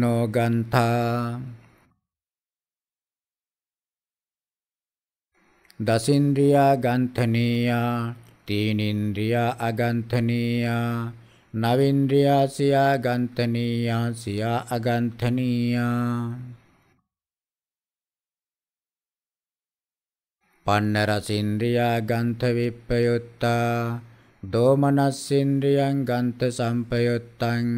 නොගන්තා දසින්ද්‍රියා ගන්ථනීයා තීනින්ද්‍රියා අගන්ථනීයා නවින්ද්‍රියා සියා ගන්ථනීයා සියා අගන්ථනීයා පන්නරසින්ද්‍රියා ගන්ථ විප්පයුත්තා දෝමනස්සින්ද්‍රියං ගන්ථ සම්පයුත්තං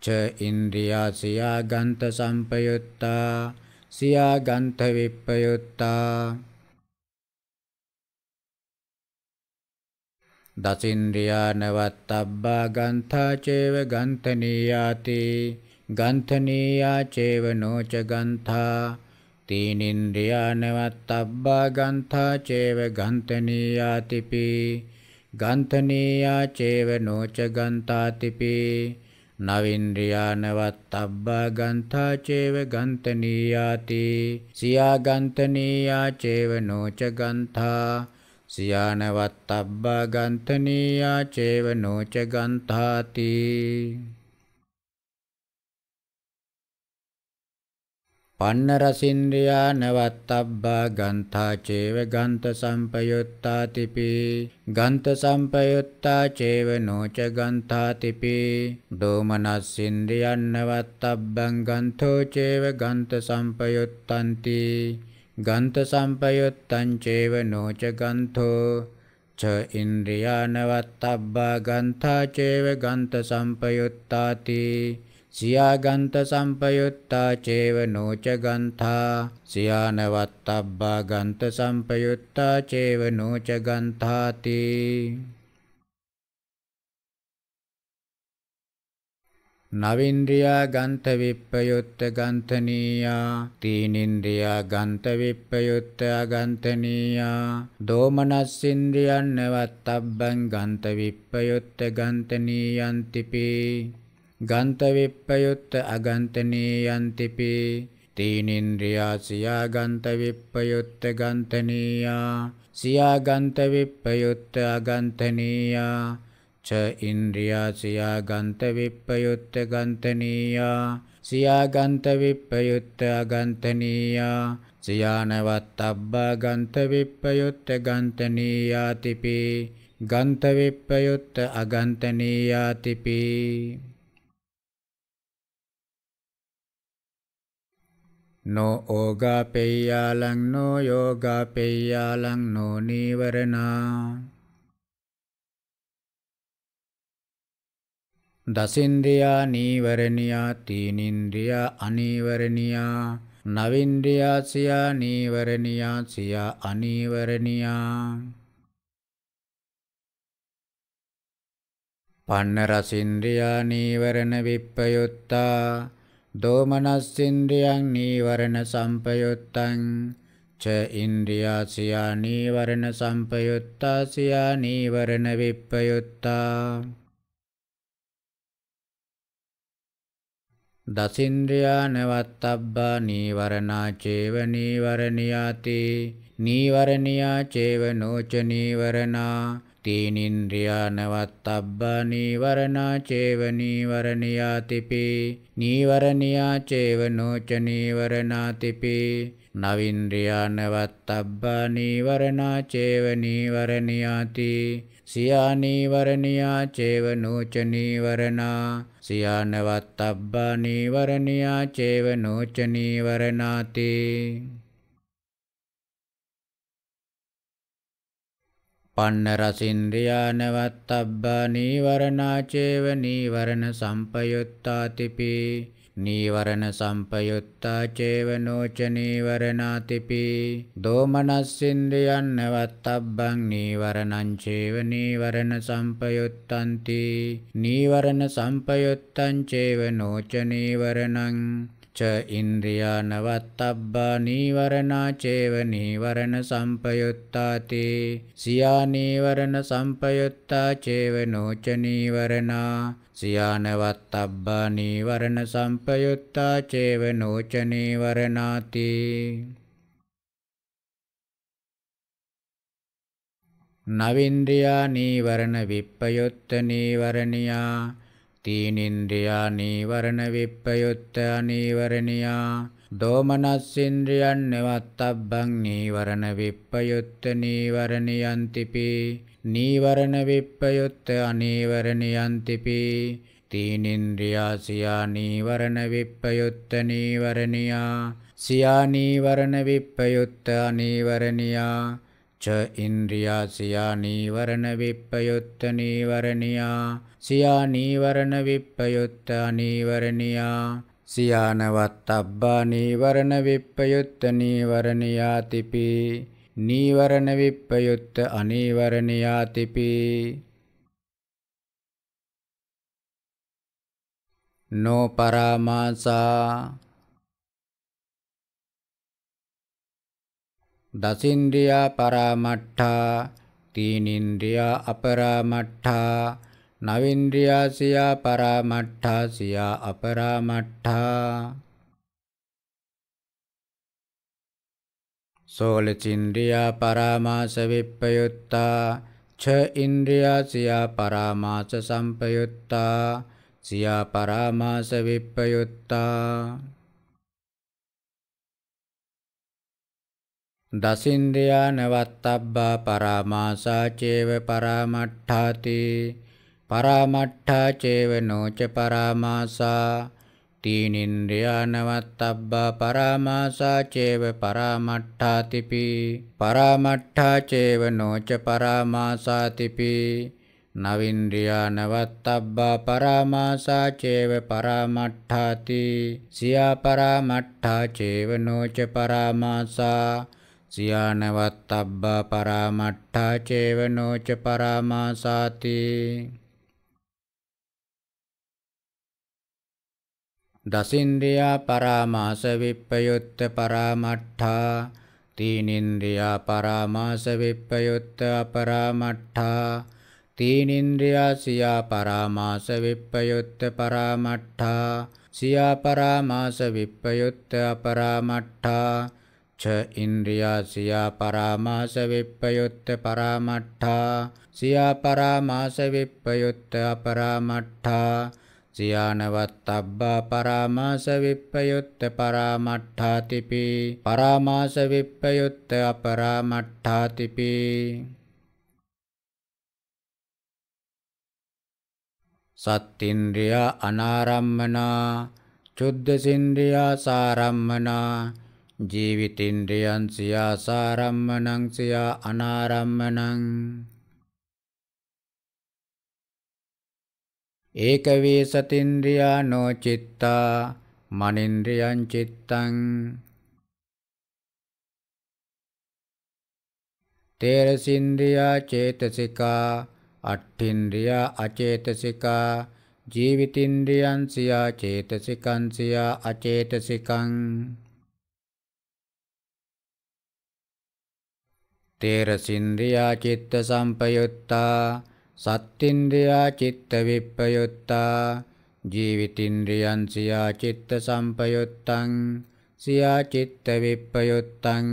ච ඉන්ද්‍රියා සියා ගන්ථ සම්පයුත්තා සියා ගන්ථ විප්පයුත්තා දසින්ද්‍රියා නවත්තබ්බා ගන්ථා චේව ගන්තනීයාති ගන්තනීයා චේව නෝච ගන්ථා තීනින්ද්‍රියා නවත්තබ්බා ගන්ථා චේව ගන්තනීයාතිපි ගන්තනීයා චේව නෝච ගන්තාතිපි නවින්ද්‍රියානවත්තබ්බා ගන්ථා චේව ගන්තනීයාති සියා ගන්තනීයා චේව නෝච ගන්ථා සියානවත් අබ්බා ගන්තනීයා චේව නෝච ගන්තාති පන්න රසින්ද්‍රියා නවත්තබ්බා ගන්ථා චේව ගන්ත සම්පයුත්තාතිපි ගන්ත සම්පයුත්තා චේව නෝච ගන්ථාතිපි දෝමනස්සින්ද්‍රියන් නවත්තබ්බං ගන්තෝ චේව ගන්ත සම්පයුත්තන්ති ගන්ත සම්පයොත්තං චේව නෝච ගන්තෝ ච ඉන්ද්‍රියානවත්තබ්බා ගන්තා චේව ගන්ත සම්පයොත්තාති සියා ගන්ත සම්පයොත්තා චේව නෝච ගන්තා සියානවත්තබ්බා ගන්ත සම්පයොත්තා චේව නෝච ගන්තාති නවින්ද්‍රියා ගන්ත විප්පයුත්ත ගන්තනීයා තීනින්ද්‍රියා ගන්ත විප්පයුත්ත අගන්තනීයා දෝමනස්සින්ද්‍රියන් නැවත්තබ්බං ගන්ත විප්පයුත්ත ගන්තනීයන්තිපි ගන්ත විප්පයුත්ත අගන්තනීයන්තිපි තීනින්ද්‍රියා සියා ගන්ත විප්පයුත්ත ගන්තනීයා සියා ගන්ත විප්පයුත්ත අගන්තනීයා ච ඉන්ද්‍රියා සියා ගන්ත විප්පයුත්ත ගන්තනීයා සියා ගන්ත විප්පයුත්ත අගන්තනීයා සියානවත් අබ්බා ගන්ත විප්පයුත්ත ගන්තනීයාතිපි ගන්ත විප්පයුත්ත අගන්තනීයාතිපි නෝ ඕගාපෙය්‍යාලං නෝ යෝගාපෙය්‍යාලං නෝ නීවරණා දසින්ද්‍රියා නීවරණියා තීනින්ද්‍රියා අනීවරණියා නවින්ද්‍රියා සියා නීවරණියා සියා අනීවරණියා පන්න රසින්ද්‍රියා නීවරණ විප්පයුත්තා දෝමනස්සින්ද්‍රියං නීවරණ සම්පයුත්තං ච ඉන්ද්‍රියා සියා නීවරණ සම්පයුත්තා සියා නීවරණ විප්පයුත්තා දසින්ද්‍රයා නවත්තබ්බා නීවරණා චේව නීවරණියාති නීවරණියා චේව නෝච නීවරණා තීනින්ද්‍රියා නවත්තබ්බා නීවරණා චේව නීවරණියාතිපි නීවරණියා චේව නෝච නීවරණාතිපි නවින්ද්‍රියා නවත්තබ්බා නීවරණා චේව නීවරණියාති සියා නීවරණියා චේව නෝච නීවරණා සියා නවත්තබ්බා නීවරණියා චේව නෝච නීවරණාති පන්න රසින්ද්‍රියානවත්තබ්බා නීවරණාචේව නීවරණ සම්පයුත්තාතිපි නීවරණ සම්පයුත්තා චේව නෝච නීවරණාතිපි දෝමනස්සින්ද්‍රියන් නැවත්තබ්බං නීවරණං චේව නීවරණ සම්පයුත්තන්ති නීවරණ සම්පයුත්තං චේව නෝච නීවරණං ච ඉන්ද්‍රියා නවත්තබ්බා නීවරණා චේව නීවරණ සම්පයුත්තාති සියා නීවරණ සම්පයුත්තා චේව නෝච නීවරණා සියානවත්තබ්බා නීවරණ සම්පයුත්තා චේව නෝච නීවරණාති නවින්ද්‍රියා නීවරණ විප්පයුත්ත නීවරණියා තීනින්ද්‍රියා නීවරණ විප්පයුත්ත අනීවරණියා දෝමනස්සින්ද්‍රියන් නවත්තබ්බං නීවරණ විප්පයුත්ත නීවරණියන්තිපි නීවරණ විප්පයොත්ත අනීවරණයන්තිපි තීනින්ද්‍රියා සියා නීවරණ විප්පයොත්ත නීවරණියා සියා නීවරණ විප්පයොත්ත අනීවරණියා ච ඉන්ද්‍රියා සියා නීවරණ විප්පයොත්ත නීවරණියා සියා නීවරණ විප්පයොත්ත අනීවරණියා සියානවත් අබ්බා නීවරණ විප්පයොත්ත නීවරණියා තිපී නීවරණ විප්පයුත්ත අනීවරණයාතිපි නොපරාමාසා දසින්ද්‍රියා පරාමට්ඨා තීනින්ද්‍රියා අපරාමට්ඨා නවින්ද්‍රියා සියා පරාමට්ඨා සියා අපරාමට්ඨා සෝලචින්ද්‍රියා පරාමාස විප්පයුත්තා ඡ ඉන්ද්‍රියා සියා පරාමාස සම්පයුත්තා සියා පරාමාස විප්පයුත්තා දසින්ද්‍රියා නවත්තබ්බා පරාමාසා චේව පරාමට්ඨාති පරාමට්ඨා චේව නෝච පරාමාසා තීනින්ද්‍රියානවත්තබ්බා පරාමාසාචේව පරාමට්ඨාතිපි පරාමට්ඨාචේව නෝච පරාමාසාතිපි නවින්ද්‍රියානවත්තබ්බා පරාමාසාචේව පරාමට්ඨාති සියා පරාමට්ඨාචේව නෝච පරාමාසා සියානවත්තබ්බා පරාමට්ඨාචේව නෝච පරාමාසාති දසින්ද්‍රියා පරාමාස විප්පයුත්ත පරාමට්ඨා තීනින්ද්‍රියා පරාමාස විප්පයුත්ත අපරාමට්ඨා තීනින්ද්‍රියා සියා පරාමාස විප්පයුත්ත පරාමට්ඨා සියා පරාමාස විප්පයුත්ත අපරාමට්ඨා ච ඉන්ද්‍රියා සියා පරාමාස විප්පයුත්ත පරාමට්ඨා සියා පරාමාස විප්පයුත්ත අපරාමට්ඨා සියානවත් අබ්බා පරාමාස විප්පයුත්ත පරාමට්ඨාතිපි පරාමාස විප්පයුත්ත අපරාමට්ඨාතිපි සත්තින්ද්‍රියා අනාරම්මනා චුද්ධසින්ද්‍රියා සාරම්මනා ජීවිතින්ද්‍රියන් සියා සාරම්මනං සියා අනාරම්මනං ඒකවී සතින්ද්‍රියා නොචිත්තා මනින්ද්‍රියං චිත්තං තේරසින්ද්‍රියා චේතසිකා අට්ඨින්ද්‍රියා අචේතසිකා ජීවිතින්ද්‍රියං සියා චේතසිකං සියා අචේතසිකං තේරසින්ද්‍රියා චිත්ත සම්පයුත්තා සත්තින්ද්‍රියා චිත්ත විප්පයුත්තා ජීවිතින්ද්‍රියන් සියා චිත්ත සම්පයුත්තං සියා චිත්ත විප්පයුත්තං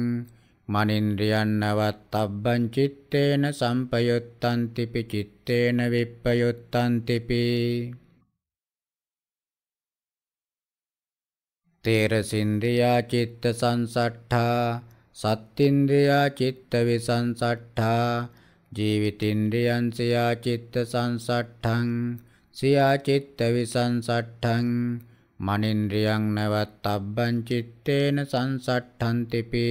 මනින්ද්‍රියන් නවත්තබ්බං චිත්තේන සම්පයුත්තං තිපි චිත්තේන විප්පයුත්තං තිපි තේරසින්ද්‍රියා චිත්ත සංසට්ඨා සත්තින්ද්‍රියා චිත්ත විසංසට්ඨා ජීවිතින්ද්‍රියන් සියා චිත්ත සංසට්ඨං සියා චිත්ත විසංසට්ඨං මනින්ද්‍රියං නවත්තබ්බං චිත්තේන සංසට්ඨන්තිපි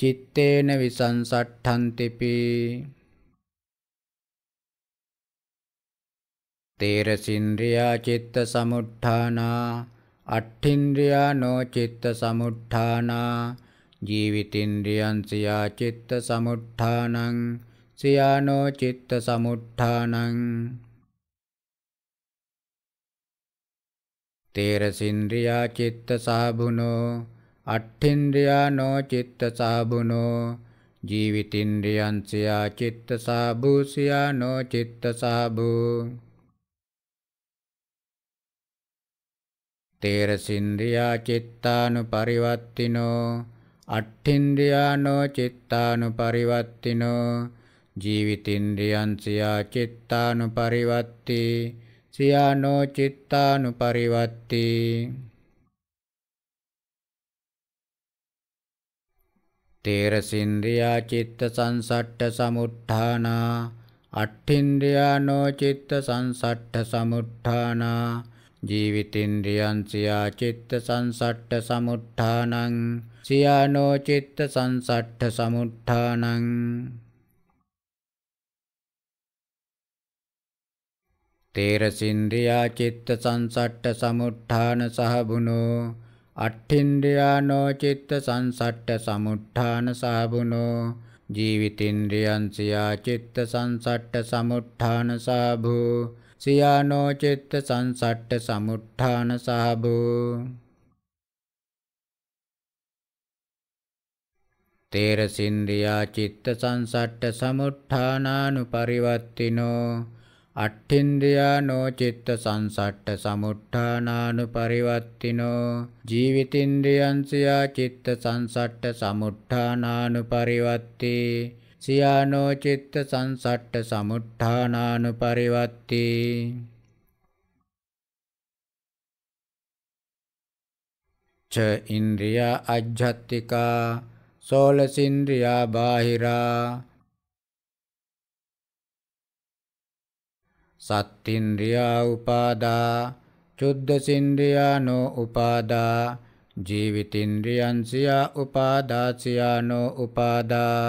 චිත්තේන විසංසට්ඨන්තිපි තේරසින්ද්‍රියා චිත්ත සමුට්ඨානා අට්ඨින්ද්‍රියා නෝ චිත්ත සමුට්ඨානා ජීවිතින්ද්‍රියන් සියා චිත්ත සමුට්ඨානං සියානෝ චිත්ත සමුට්ඨානං තේරසින්ද්‍රියා චිත්ත සාබුනෝ අට්ඨින්ද්‍රියා නෝ චිත්ත සාබුනෝ ජීවිතින්ද්‍රියං සියා චිත්ත සාබුසියා නෝ චිත්ත සාබූ තේරසින්ද්‍රියා චිත්තානු පරිවත්තිනෝ අට්ඨින්ද්‍රියානෝ චිත්තානු පරිවත්තිනෝ ජීවිතින්ද්‍රියන් සියා චිත්තානුපරිවත්ති සියා නෝ චිත්තානුපරිවත්ති තේරසින්ද්‍රියා චිත්ත සංසට්ඨ සමුට්ඨානා අට්ඨින්ද්‍රියා නෝ චිත්ත සංසට්ඨ සමුට්ඨානා ජීවිතින්ද්‍රියන් සියා චිත්ත සංසට්ඨ සමුට්ඨානං සියා නෝ චිත්ත සංසට්ඨ සමුට්ඨානං තේරසින්ද්‍රියා චිත්ත සංසට්ඨ සමුට්ඨාන සහබුනෝ අට්ඨින්ද්‍රියා නෝ චිත්ත සංසට්ඨ සමුට්ඨාන සහබුනෝ ජීවිතින්ද්‍රියං සියා චිත්ත සංසට්ඨ සමුට්ඨාන සහබූ සියා නෝ චිත්ත සංසට්ඨ සමුට්ඨාන සහබූ තේරසින්ද්‍රියා චිත්ත සංසට්ඨ සමුට්ඨානානුපරිවත්තිනෝ අට්ඨින්ද්‍රියා නෝ චිත්ත සංසට්ඨ සමුට්ඨානානු පරිවත්තිනෝ ජීවිතින්ද්‍රියන් සියා චිත්ත සංසට්ඨ සමුට්ඨානානු පරිවත්ති සියා නෝ චිත්ත සංසට්ඨ සමුට්ඨානානු පරිවත්ති ච ඉන්ද්‍රියා අජ්ජත්තිකා සෝලසින්ද්‍රියා බාහිරා සත්තින්ද්‍රියා උපාදා චුද්ධසින්ද්‍රියානෝ උපාදා ජීවිතින්ද්‍රියන්සියා උපාදාසියානෝ උපාදා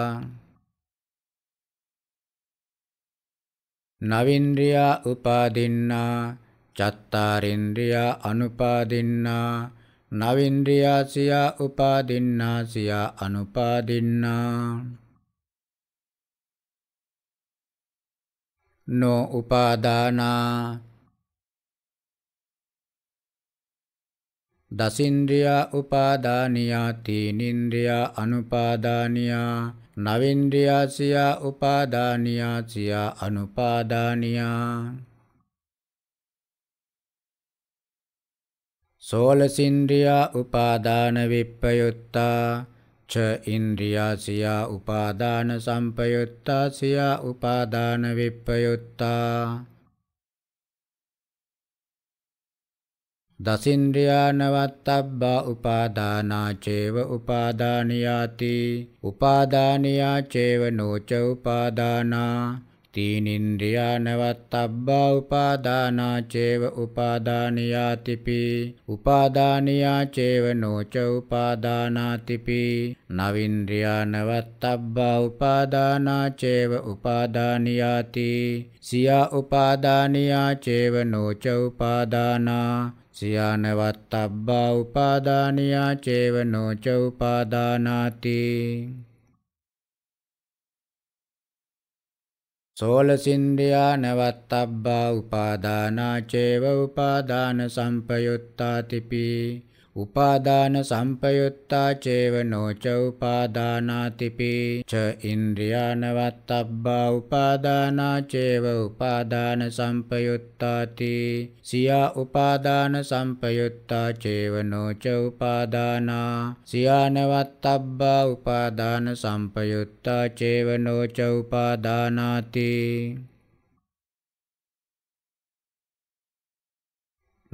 නවින්ද්‍රියා උපාදින්නා චත්තාරින්ද්‍රියා අනුපාදින්නා නවින්ද්‍රියා සියා උපාදින්නා සියා අනුපාදින්නා नो उपादाना දසින්ද්‍රියා උපාදානියා තීනින්ද්‍රියා අනුපාදානියා නවින්ද්‍රියා සියා උපාදානියා සියා අනුපාදානියා සෝලසින්ද්‍රියා උපාදාන විප්පයුත්තා च इन्द्रियासिया उपादानसम्पयुक्ता सिया उपादानविप्रयुक्ता दशिन्द्रिया न वाताब् उपादाना चैव उपादानि याति चैव नो च उपादाना තීනින්ද්‍රියා නවත්තබ්බා උපාදානා චේව උපාදානියාතිපි උපාදානියා චේව නොච උපාදානාතිපි නවින්ද්‍රියා නවත්තබ්බා උපාදානා චේව උපාදානියාති සියා උපාදානියා චේව නොච උපාදානා සියානවත්තබ්බා උපාදානියා චේව නොච උපාදානාති සෝලසින්ද්‍රියා නවත්තබ්බා උපාදානාචේව උපාදාන සම්පයුත්තාතිපි උපාදාන සම්පයුත්තා චේව නොච උපාදානාතිපි ච ඉන්ද්‍රියානවත්තබ්බා උපාදානා චේව උපාදාන සම්පයුත්තාති සියා උපාදාන සම්පයුත්තා චේව නොච උපාදානා සියානවත්තබ්බා උපාදාන සම්පයුත්තා චේව නොච උපාදානාති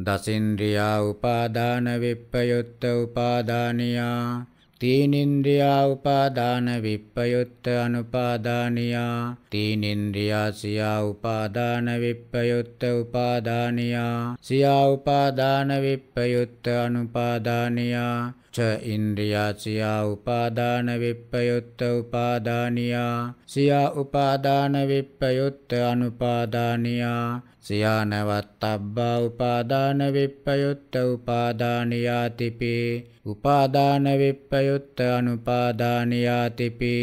දසින්ද්‍රියා උපාදාන විප්පයුත්ත උපාදානියා තීනින්ද්‍රියා උපාදාන විප්පයුත්ත අනුපාදානියා තීනින්ද්‍රියා සියා උපාදාන විප්පයුත්ත උපාදානියා සියා උපාදාන විප්පයුත්ත අනුපාදානියා ච ඉන්ද්‍රියා සියා උපාදාන විප්පයුත්ත උපාදානියා සියා උපාදාන විප්පයුත්ත අනුපාදානියා සියා නවත්තබ්බා උපාදාන විප්පයුත්ත උපාදානියාතිපි උපාදාන විප්පයුත්ත අනුපාදානියාතිපි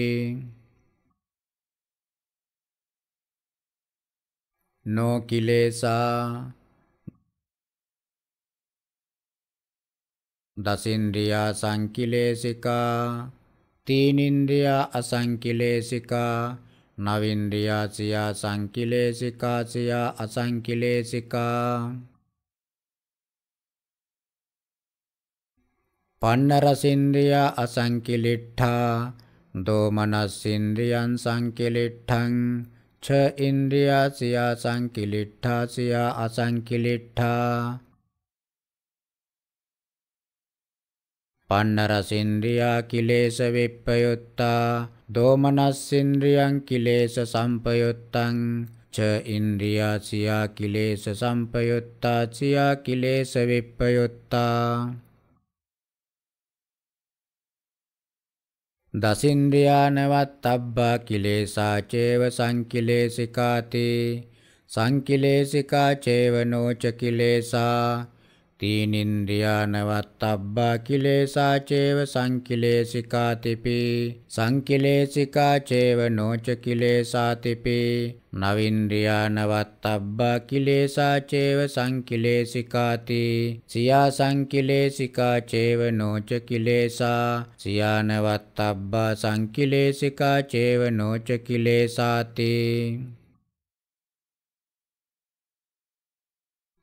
නෝ කිලේසා දසින්ද්‍රියා සංකිලේසිකා තීනින්ද්‍රියා අසංකිලේසිකා නවින්ද්‍රියා සියා සංකිලේසිකා සියා අසංකිලේසිකා පන්නරසින්ද්‍රියා අසංකිලිට්ඨා දෝමනස්සින්ද්‍රියන් සංකිලිට්ඨං ච ඉන්ද්‍රියා සියා සංකිලිට්ඨා සියා අසංකිලිට්ඨා පන්නරසින්ද්‍රියා කිලේශ විප්පයුත්තා දෝමනස්සින්ද්‍රියං කිලේශ සම්පයුත්තං ච ඉන්ද්‍රියා සියා කිලේශ සම්පයුත්තා සියා කිලේශ විප්පයුත්තා දසින්ද්‍රියානවත් අබ්බා කිලේසා චේව සංකිලේසිකාති සංකිලේසිකා චේව නෝච කිලේසා තීනින්ද්‍රියානවත්තබ්බා කිලේසාචේව සංකිලේසිකාතිපි සංකිලේසිකාචේව නෝච කිලේසාතිපි නවින්ද්‍රියානවත්තබ්බා කිලේසාචේව සංකිලේසිකාති සියා සංකිලේසිකාචේව නෝච කිලේසා සියානවත්තබ්බා සංකිලේසිකාචේව නෝච කිලේසාති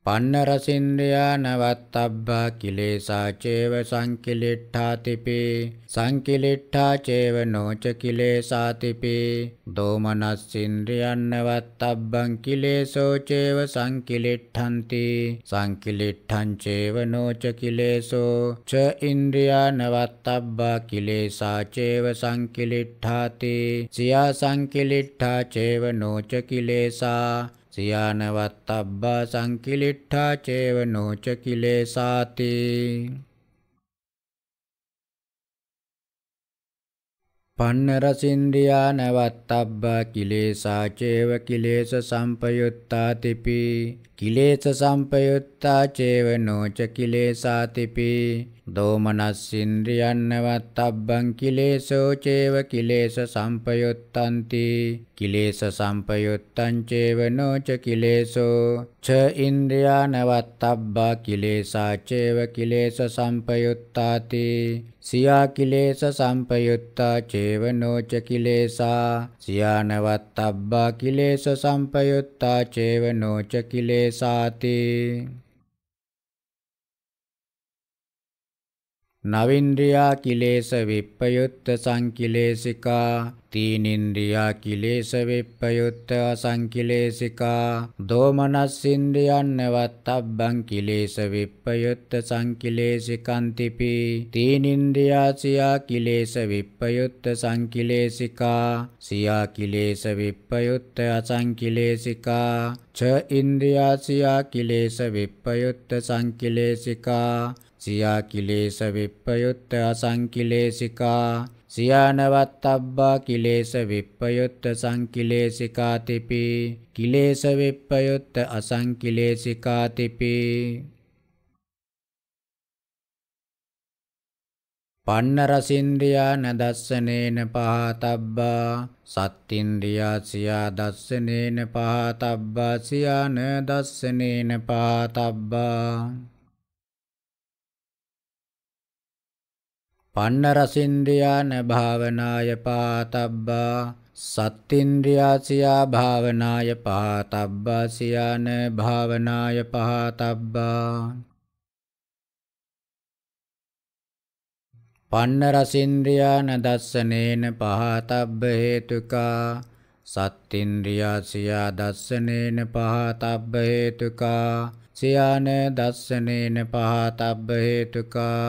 පන්නරසින්දයා නවත්තබ්බා කිලේසා චේව සංකිලිට්ඨාතිපේ සංකිලිට්ඨා චේව නෝච කිලේසාතිපේ දෝමනස්සින්ද්‍රයන් නවත්තබ්බං කිලේසෝ චේව සංකිලිට්ඨන්ති සංකිලිට්ඨං චේව නෝච කිලේසෝ ච ඉන්ද්‍රියා නවත්තබ්බා කිලේසා චේව සංකිලිට්ඨාති සියා සංකිලිට්ඨා චේව නෝච කිලේසා සියානවත් අබ්බා සංකිලිට්ඨා චේව නෝච කිලේසාති පන්නර සින්ද්‍රියා නැවත් අබ්බා කිලේසා චේව කිලේස සම්පයුත්තාතිපි කිලේස සම්පයුත්තා චේව නෝච කිලේසාතිපි දෝමනස්සින්ද්‍රියන් නවත්තබ්බං කිලේසෝ චේව කිලේස සම්පයුත්තන්ති කිලේස සම්පයුත්තං චේව නොච කිලේසෝ ච ඉන්ද්‍රියා නවත්තබ්බා කිලේසා චේව කිලේස සම්පයුත්තාති සියා කිලේස සම්පයුත්තා චේව නොච කිලේසා සියානවත් අබ්බා කිලේස සම්පයුත්තා චේව නොච කිලේසාති නවින්ද්‍රියා කිලේශ විප්පයුත්ත සංකිලේසිකා තීනින්ද්‍රියා කිලේශ විප්පයුත්ත අසංකිලේසිකා දෝමනස්සින්ද්‍රියන්නවත්තබ්බං කිලේශ විප්පයුත්ත සංකිලේසිකන්තිපි තීනින්ද්‍රියා සියා කිලේශ විප්පයුත්ත සංකිලේසිකා සියා කිලේශ විප්පයුත්ත අසංකිලේසිකා ච ඉන්ද්‍රියා සියා කිලේශ විප්පයුත්ත සංකිලේසිකා සියා කිලේශ විප්පයුත්ත අසංකිලේශිකා සියානවත්තබ්බා කිලේශ විප්පයුත්ත සංකිලේශිකා තිපි කිලේශ විප්පයුත්ත අසංකිලේශිකා තිපි පන්න රසින්ද්‍රියා නදස්සනේන පහතබ්බා සත්ත්‍ින්ද්‍රියා සියා දස්සනේන පහතබ්බා සියාන දස්සනේන පහතබ්බා පන්නරසින්ද්‍රියාන භාවනාය පාතබ්බා සත්තින්ද්‍රියාසියා භාවනාය පහතබ්බා සියාන භාවනාය පහතබ්බා පන්නරසින්ද්‍රියාන දස්සනේන පහතබ්බ හේතුකා සත්තින්ද්‍රියාසියා දස්සනේන පහතබ්බ හේතුකා සියාන දස්සනේන පහතබ්බ හේතුකා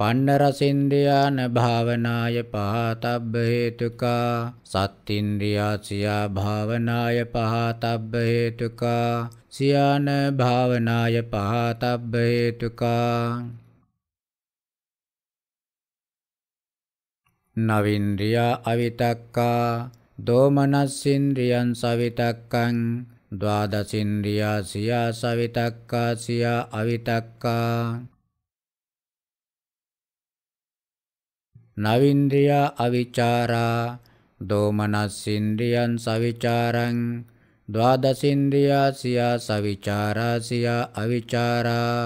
පණ්ඩරසින්ද්‍රියාන භාවනාය පහතබ්බ හේතුකා සත්තින්ද්‍රියා සියා භාවනාය පහතබ්බ හේතුකා සියාන භාවනාය පහතබ්බ හේතුකා නවින්ද්‍රියා අවිතක්කා දෝමනස්සින්ද්‍රියන් සවිතක්කං ද්වාදසින්ද්‍රියා සියා සවිතක්කා සියා අවිතක්කා නවින්ද්‍රියා අවිචාරා දෝමනස්සින්ද්‍රියන් සවිචාරං ද්වාදසින්ද්‍රියා සියා සවිචාරා සියා අවිචාරා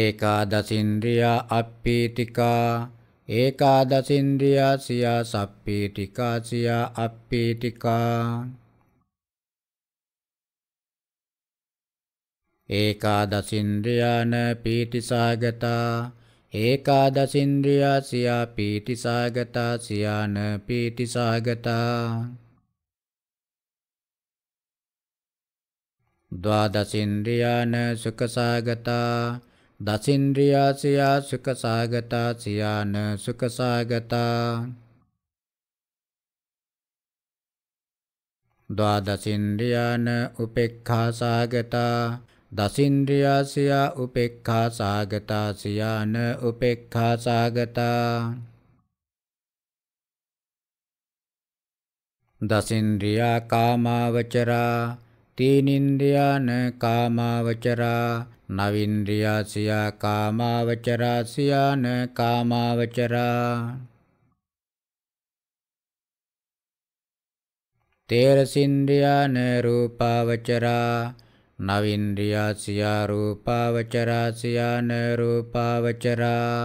ඒකාදසින්ද්‍රියා අප්පීතිකා ඒකාදසින්ද්‍රියා සියා සප්පීතිකා සියා අප්පීතිකා ඒකාදසින්ද්‍රයාන පීටිසාගතා ඒකාදසින්ද්‍රියා සියා පීටිසාගතා සියාන පීටිසාගතා ද්වාදසින්ද්‍රියාන සුකසාගතා දසින්ද්‍රියා සියා සුකසාගතා සියාන සුකසාගතා ද්වාදසින්ද්‍රියාන උපෙක්ඛාසාගතා දසින්ද්‍රියාසියා උපෙක්ඛා සාගතා සියාන උපෙක්ඛා සාගතා දසින්ද්‍රියා කාමාවචරා තීනින්ද්‍රියාන කාමාවචරා නවින්ද්‍රියාසියා කාමාවචරා සියාන කාමාවචරා තේරසින්ද්‍රියාන රූපාවචරා නවින්ද්‍රියාසියා රූපාවචරාසියාන රූපාවචරා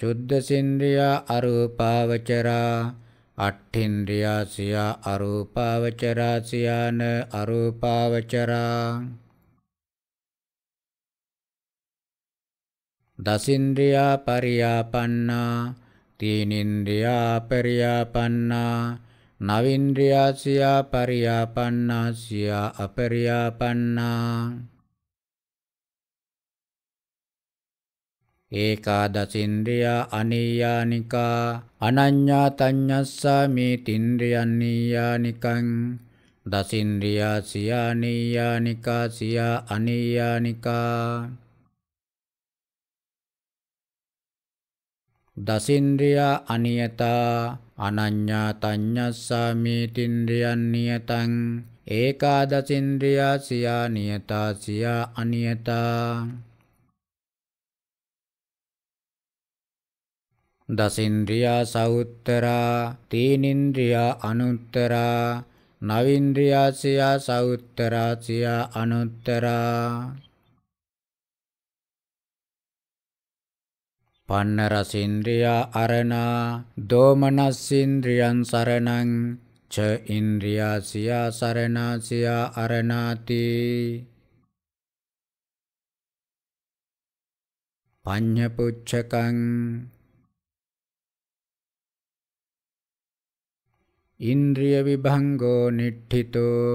චුද්දසින්ද්‍රියා අරූපාවචරා අට්ඨින්ද්‍රියාසියා අරූපාවචරාසියාන අරූපාවචරා දසින්ද්‍රියා පරියාපන්නා තීනින්ද්‍රියා පරියාපන්නා නවින්ද්‍රියාසියා පරියාපන්නාසියා අපරියාපන්නා ඒකාදසින්ද්‍රියා අනීයානිකා අනඤ්ඤා තඤ්ඤස්සා මේ තින්ද්‍රයන්නීයානිකං දසින්ද්‍රියා සියානීයානිකා සියා අනීයානිකා දසින්ද්‍රියා අනියතා අනඤ්ඤා තඤ්ඤස්සාමීතින්ද්‍රියන් නියතං ඒකාදසින්ද්‍රියා සියා නියතා සියා අනියතා දසින්ද්‍රියා සවුත්තරා තීනින්ද්‍රියා අනුත්තරා නවින්ද්‍රියා සියා සවුත්තරා සියා අනුත්තරා පන්නරසින්ද්‍රියා අරණා දෝමනස්සින්ද්‍රියන් සරණං ච ඉන්ද්‍රියා සියා සරණා සියා අරණාති පඤ්ඤපුච්ඡකං ඉන්ද්‍රිය විභංගෝ නිට්ඨිතෝ